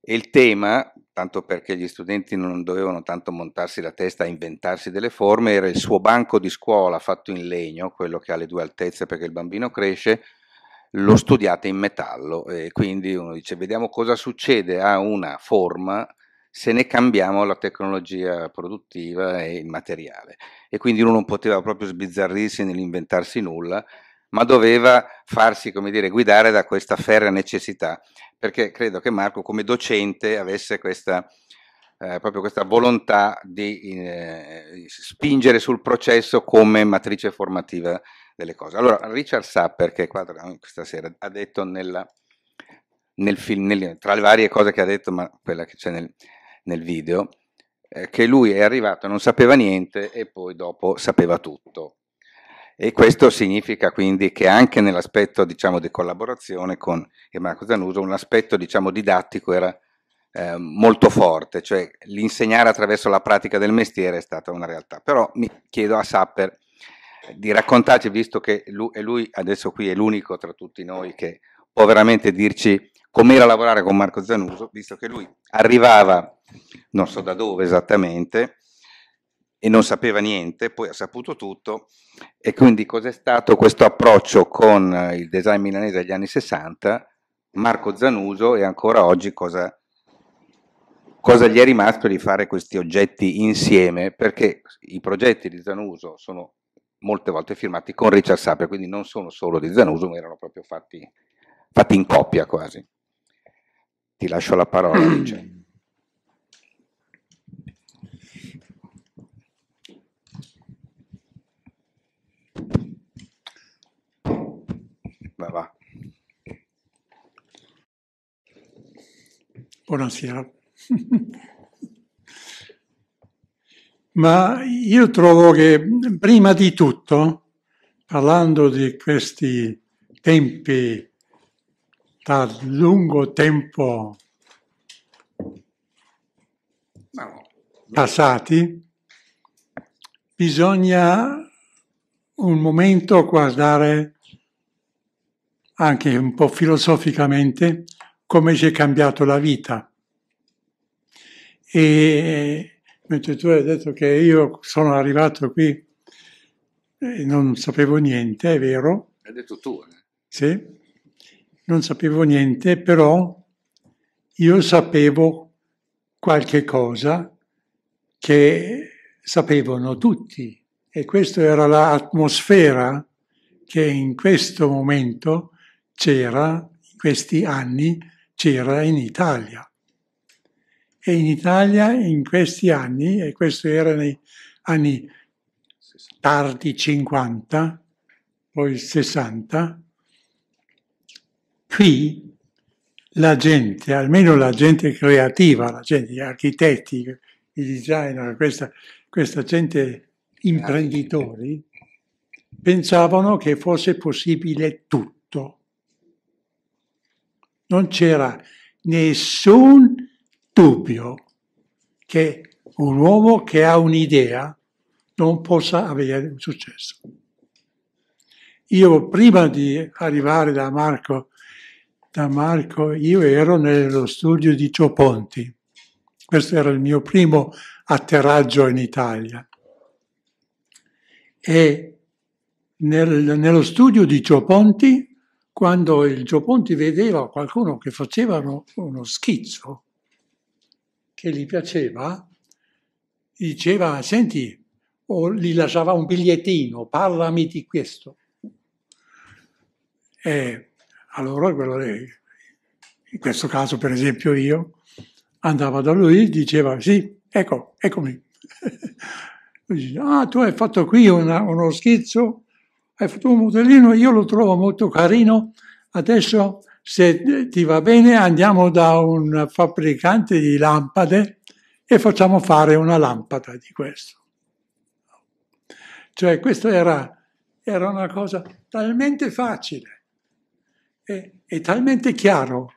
e il tema, tanto perché gli studenti non dovevano tanto montarsi la testa a inventarsi delle forme, era il suo banco di scuola fatto in legno, quello che ha le due altezze perché il bambino cresce, lo studiate in metallo e quindi uno dice vediamo cosa succede a una forma se ne cambiamo la tecnologia produttiva e il materiale. E quindi uno non poteva proprio sbizzarrirsi nell'inventarsi nulla, ma doveva farsi, come dire, guidare da questa ferrea necessità, perché credo che Marco come docente avesse questa, eh, proprio questa volontà di eh, spingere sul processo come matrice formativa delle cose. Allora, Richard Sapper, che è qua eh, questa sera, ha detto nella, nel film, nel, tra le varie cose che ha detto, ma quella che c'è nel, nel video, eh, che lui è arrivato, non sapeva niente e poi dopo sapeva tutto. E questo significa quindi che anche nell'aspetto diciamo, di collaborazione con Marco Zanuso, un aspetto diciamo, didattico era eh, molto forte, cioè l'insegnare attraverso la pratica del mestiere è stata una realtà. Però mi chiedo a Sapper di raccontarci, visto che lui, lui adesso qui è l'unico tra tutti noi che può veramente dirci com'era lavorare con Marco Zanuso, visto che lui arrivava, non so da dove esattamente, e non sapeva niente, poi ha saputo tutto, e quindi cos'è stato questo approccio con eh, il design milanese degli anni 60, Marco Zanuso e ancora oggi cosa, cosa gli è rimasto di fare questi oggetti insieme, perché i progetti di Zanuso sono molte volte firmati con Richard Sapia, quindi non sono solo di Zanuso, ma erano proprio fatti, fatti in coppia quasi. Ti lascio la parola, Richard. Mm. Va, va. Buonasera. Ma io trovo che prima di tutto, parlando di questi tempi da lungo tempo passati, bisogna un momento guardare anche un po' filosoficamente come ci è cambiato la vita. E mentre tu hai detto che io sono arrivato qui e non sapevo niente, è vero. Hai detto tu. Eh? Sì, non sapevo niente, però io sapevo qualche cosa che sapevano tutti e questa era l'atmosfera che in questo momento c'era, in questi anni c'era in Italia e in Italia in questi anni, e questo era nei anni tardi 50, poi 60, qui la gente, almeno la gente creativa, la gente, gli architetti, i designer, questa, questa gente imprenditori, pensavano che fosse possibile tutto. Non c'era nessun dubbio che un uomo che ha un'idea non possa avere successo. Io prima di arrivare da Marco, da Marco io ero nello studio di Gio Ponti. Questo era il mio primo atterraggio in Italia. E nel, nello studio di Gio Ponti, quando il Gio Ponti vedeva qualcuno che faceva uno, uno schizzo, che gli piaceva, diceva, senti, o gli lasciava un bigliettino, parlami di questo. E allora quello lì, in questo caso per esempio io, andavo da lui, e diceva, sì, ecco, eccomi. lui dice, ah, tu hai fatto qui una, uno schizzo, hai fatto un modellino, io lo trovo molto carino, adesso se ti va bene andiamo da un fabbricante di lampade e facciamo fare una lampada di questo. Cioè questa era, era una cosa talmente facile e, e talmente chiaro,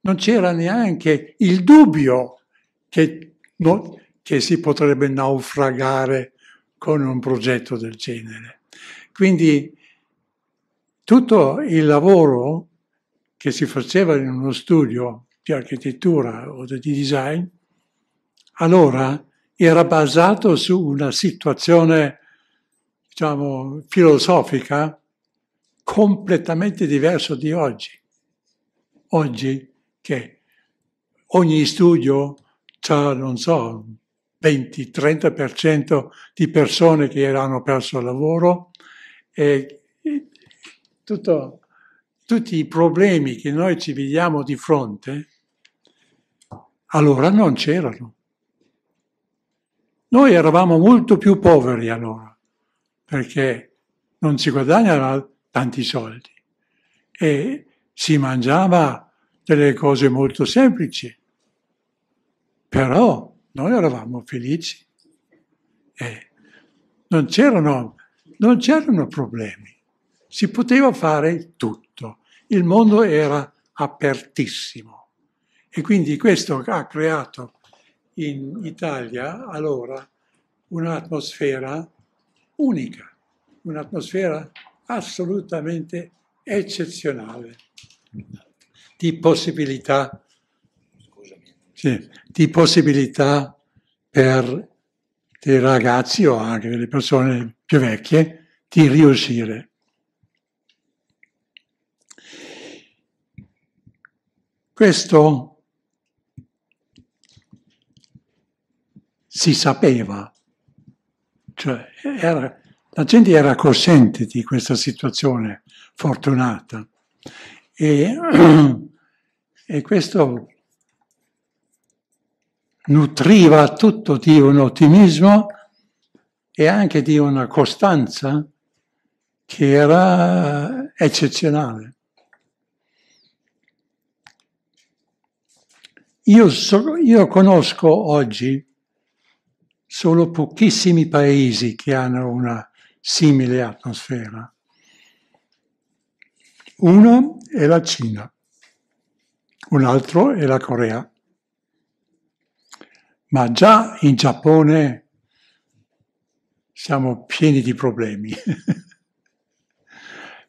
non c'era neanche il dubbio che, no, che si potrebbe naufragare con un progetto del genere. Quindi tutto il lavoro che si faceva in uno studio di architettura o di design, allora era basato su una situazione, diciamo, filosofica completamente diversa di oggi. Oggi che ogni studio ha, non so, 20-30% di persone che hanno perso il lavoro e, e tutto tutti i problemi che noi ci vediamo di fronte, allora non c'erano. Noi eravamo molto più poveri allora, perché non si guadagnava tanti soldi e si mangiava delle cose molto semplici. Però noi eravamo felici e non c'erano, non c'erano problemi, si poteva fare tutto il mondo era apertissimo e quindi questo ha creato in Italia allora un'atmosfera unica, un'atmosfera assolutamente eccezionale di possibilità, sì, di possibilità per dei ragazzi o anche delle persone più vecchie di riuscire Questo si sapeva, cioè era, la gente era cosciente di questa situazione fortunata e, e questo nutriva tutto di un ottimismo e anche di una costanza che era eccezionale. Io, so, io conosco oggi solo pochissimi paesi che hanno una simile atmosfera. Uno è la Cina, un altro è la Corea. Ma già in Giappone siamo pieni di problemi.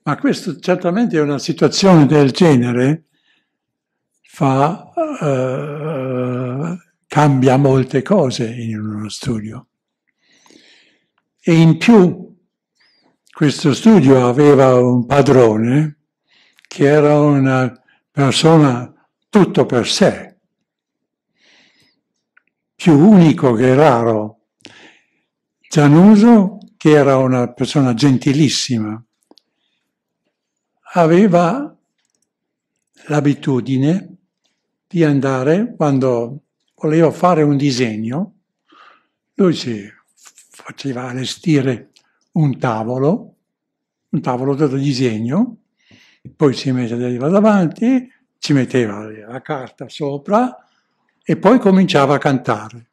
Ma questo certamente è una situazione del genere fa, eh, cambia molte cose in uno studio. E in più questo studio aveva un padrone che era una persona tutto per sé, più unico che raro. Gianuso, che era una persona gentilissima, aveva l'abitudine di andare quando voleva fare un disegno, lui si faceva allestire un tavolo, un tavolo da disegno, poi si metteva davanti, ci metteva la carta sopra e poi cominciava a cantare.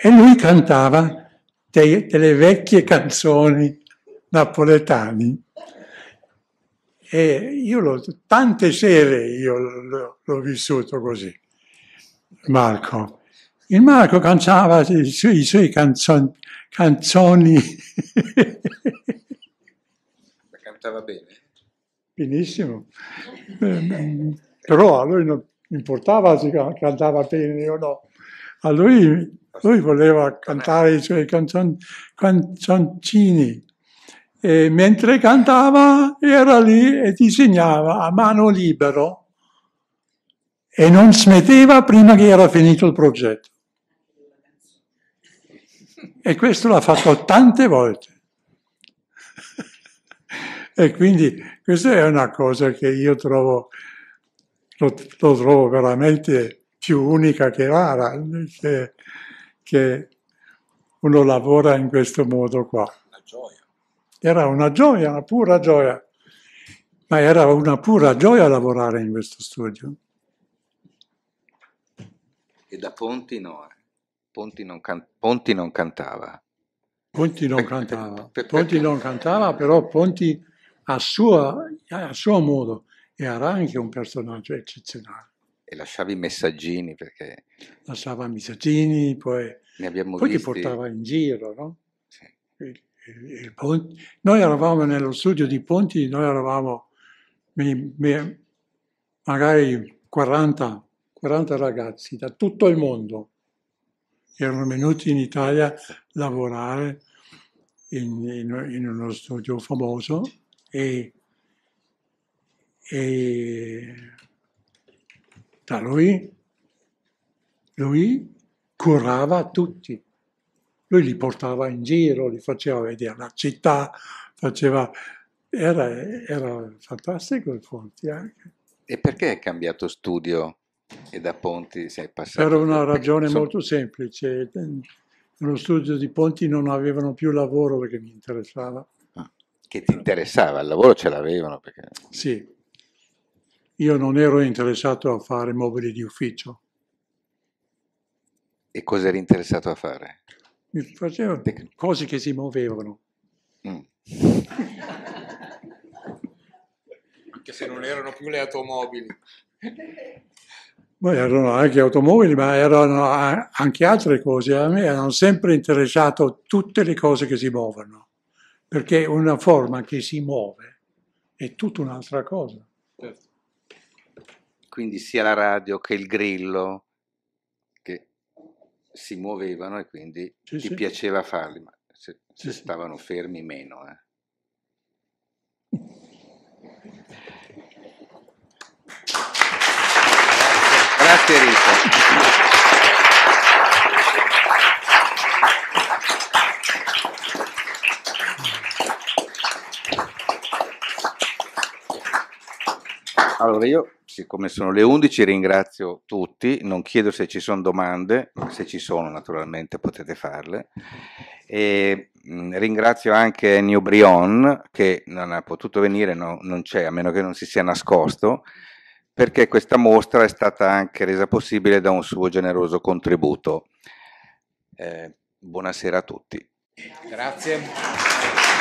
E lui cantava delle vecchie canzoni napoletane. E io l'ho, tante sere io l'ho, l'ho vissuto così, Marco. Il Marco cantava i suoi, i suoi canzon, canzoni. La cantava bene? Benissimo. Però a lui non importava se cantava bene o no. A lui, lui voleva cantare i suoi canzon, canzoncini e mentre cantava era lì e disegnava a mano libero e non smetteva prima che era finito il progetto. E questo l'ha fatto tante volte. e quindi questa è una cosa che io trovo, lo, lo trovo veramente più unica che rara, che, che uno lavora in questo modo qua. Era una gioia, una pura gioia. Ma era una pura gioia lavorare in questo studio. E da Ponti no, eh. Ponti non, can- Ponti non cantava. Ponti non cantava, Ponti non cantava, però Ponti a suo, a suo modo era anche un personaggio eccezionale. E lasciava i messaggini perché... Lasciava messaggini, poi, ne abbiamo poi visti... li portava in giro, no? Sì il eh, eh, Ponti. Noi eravamo nello studio di Ponti, noi eravamo mi, mi, magari 40, 40 ragazzi da tutto il mondo che erano venuti in Italia a lavorare in, in, in uno studio famoso e, e da lui, lui curava tutti lui li portava in giro, li faceva vedere la città, faceva... era, era fantastico il Ponti anche. E perché hai cambiato studio e da Ponti sei passato? Per una ragione so... molto semplice, nello studio di Ponti non avevano più lavoro perché mi interessava. Ah, che ti interessava, il lavoro ce l'avevano perché... Sì, io non ero interessato a fare mobili di ufficio. E cosa eri interessato a fare? mi faceva cose che si muovevano. Mm. Anche se non erano più le automobili. Ma erano anche automobili, ma erano anche altre cose. A me hanno sempre interessato tutte le cose che si muovono, perché una forma che si muove è tutta un'altra cosa. Certo. Quindi sia la radio che il grillo, si muovevano e quindi sì, ti sì. piaceva farli, ma se, se sì, stavano fermi meno. Eh. grazie Rita. Allora io siccome sono le 11 ringrazio tutti, non chiedo se ci sono domande, ma se ci sono naturalmente potete farle. E, mh, mm, ringrazio anche Ennio Brion che non è potuto venire, no, non c'è, a meno che non si sia nascosto, perché questa mostra è stata anche resa possibile da un suo generoso contributo. Eh, buonasera a tutti. Grazie.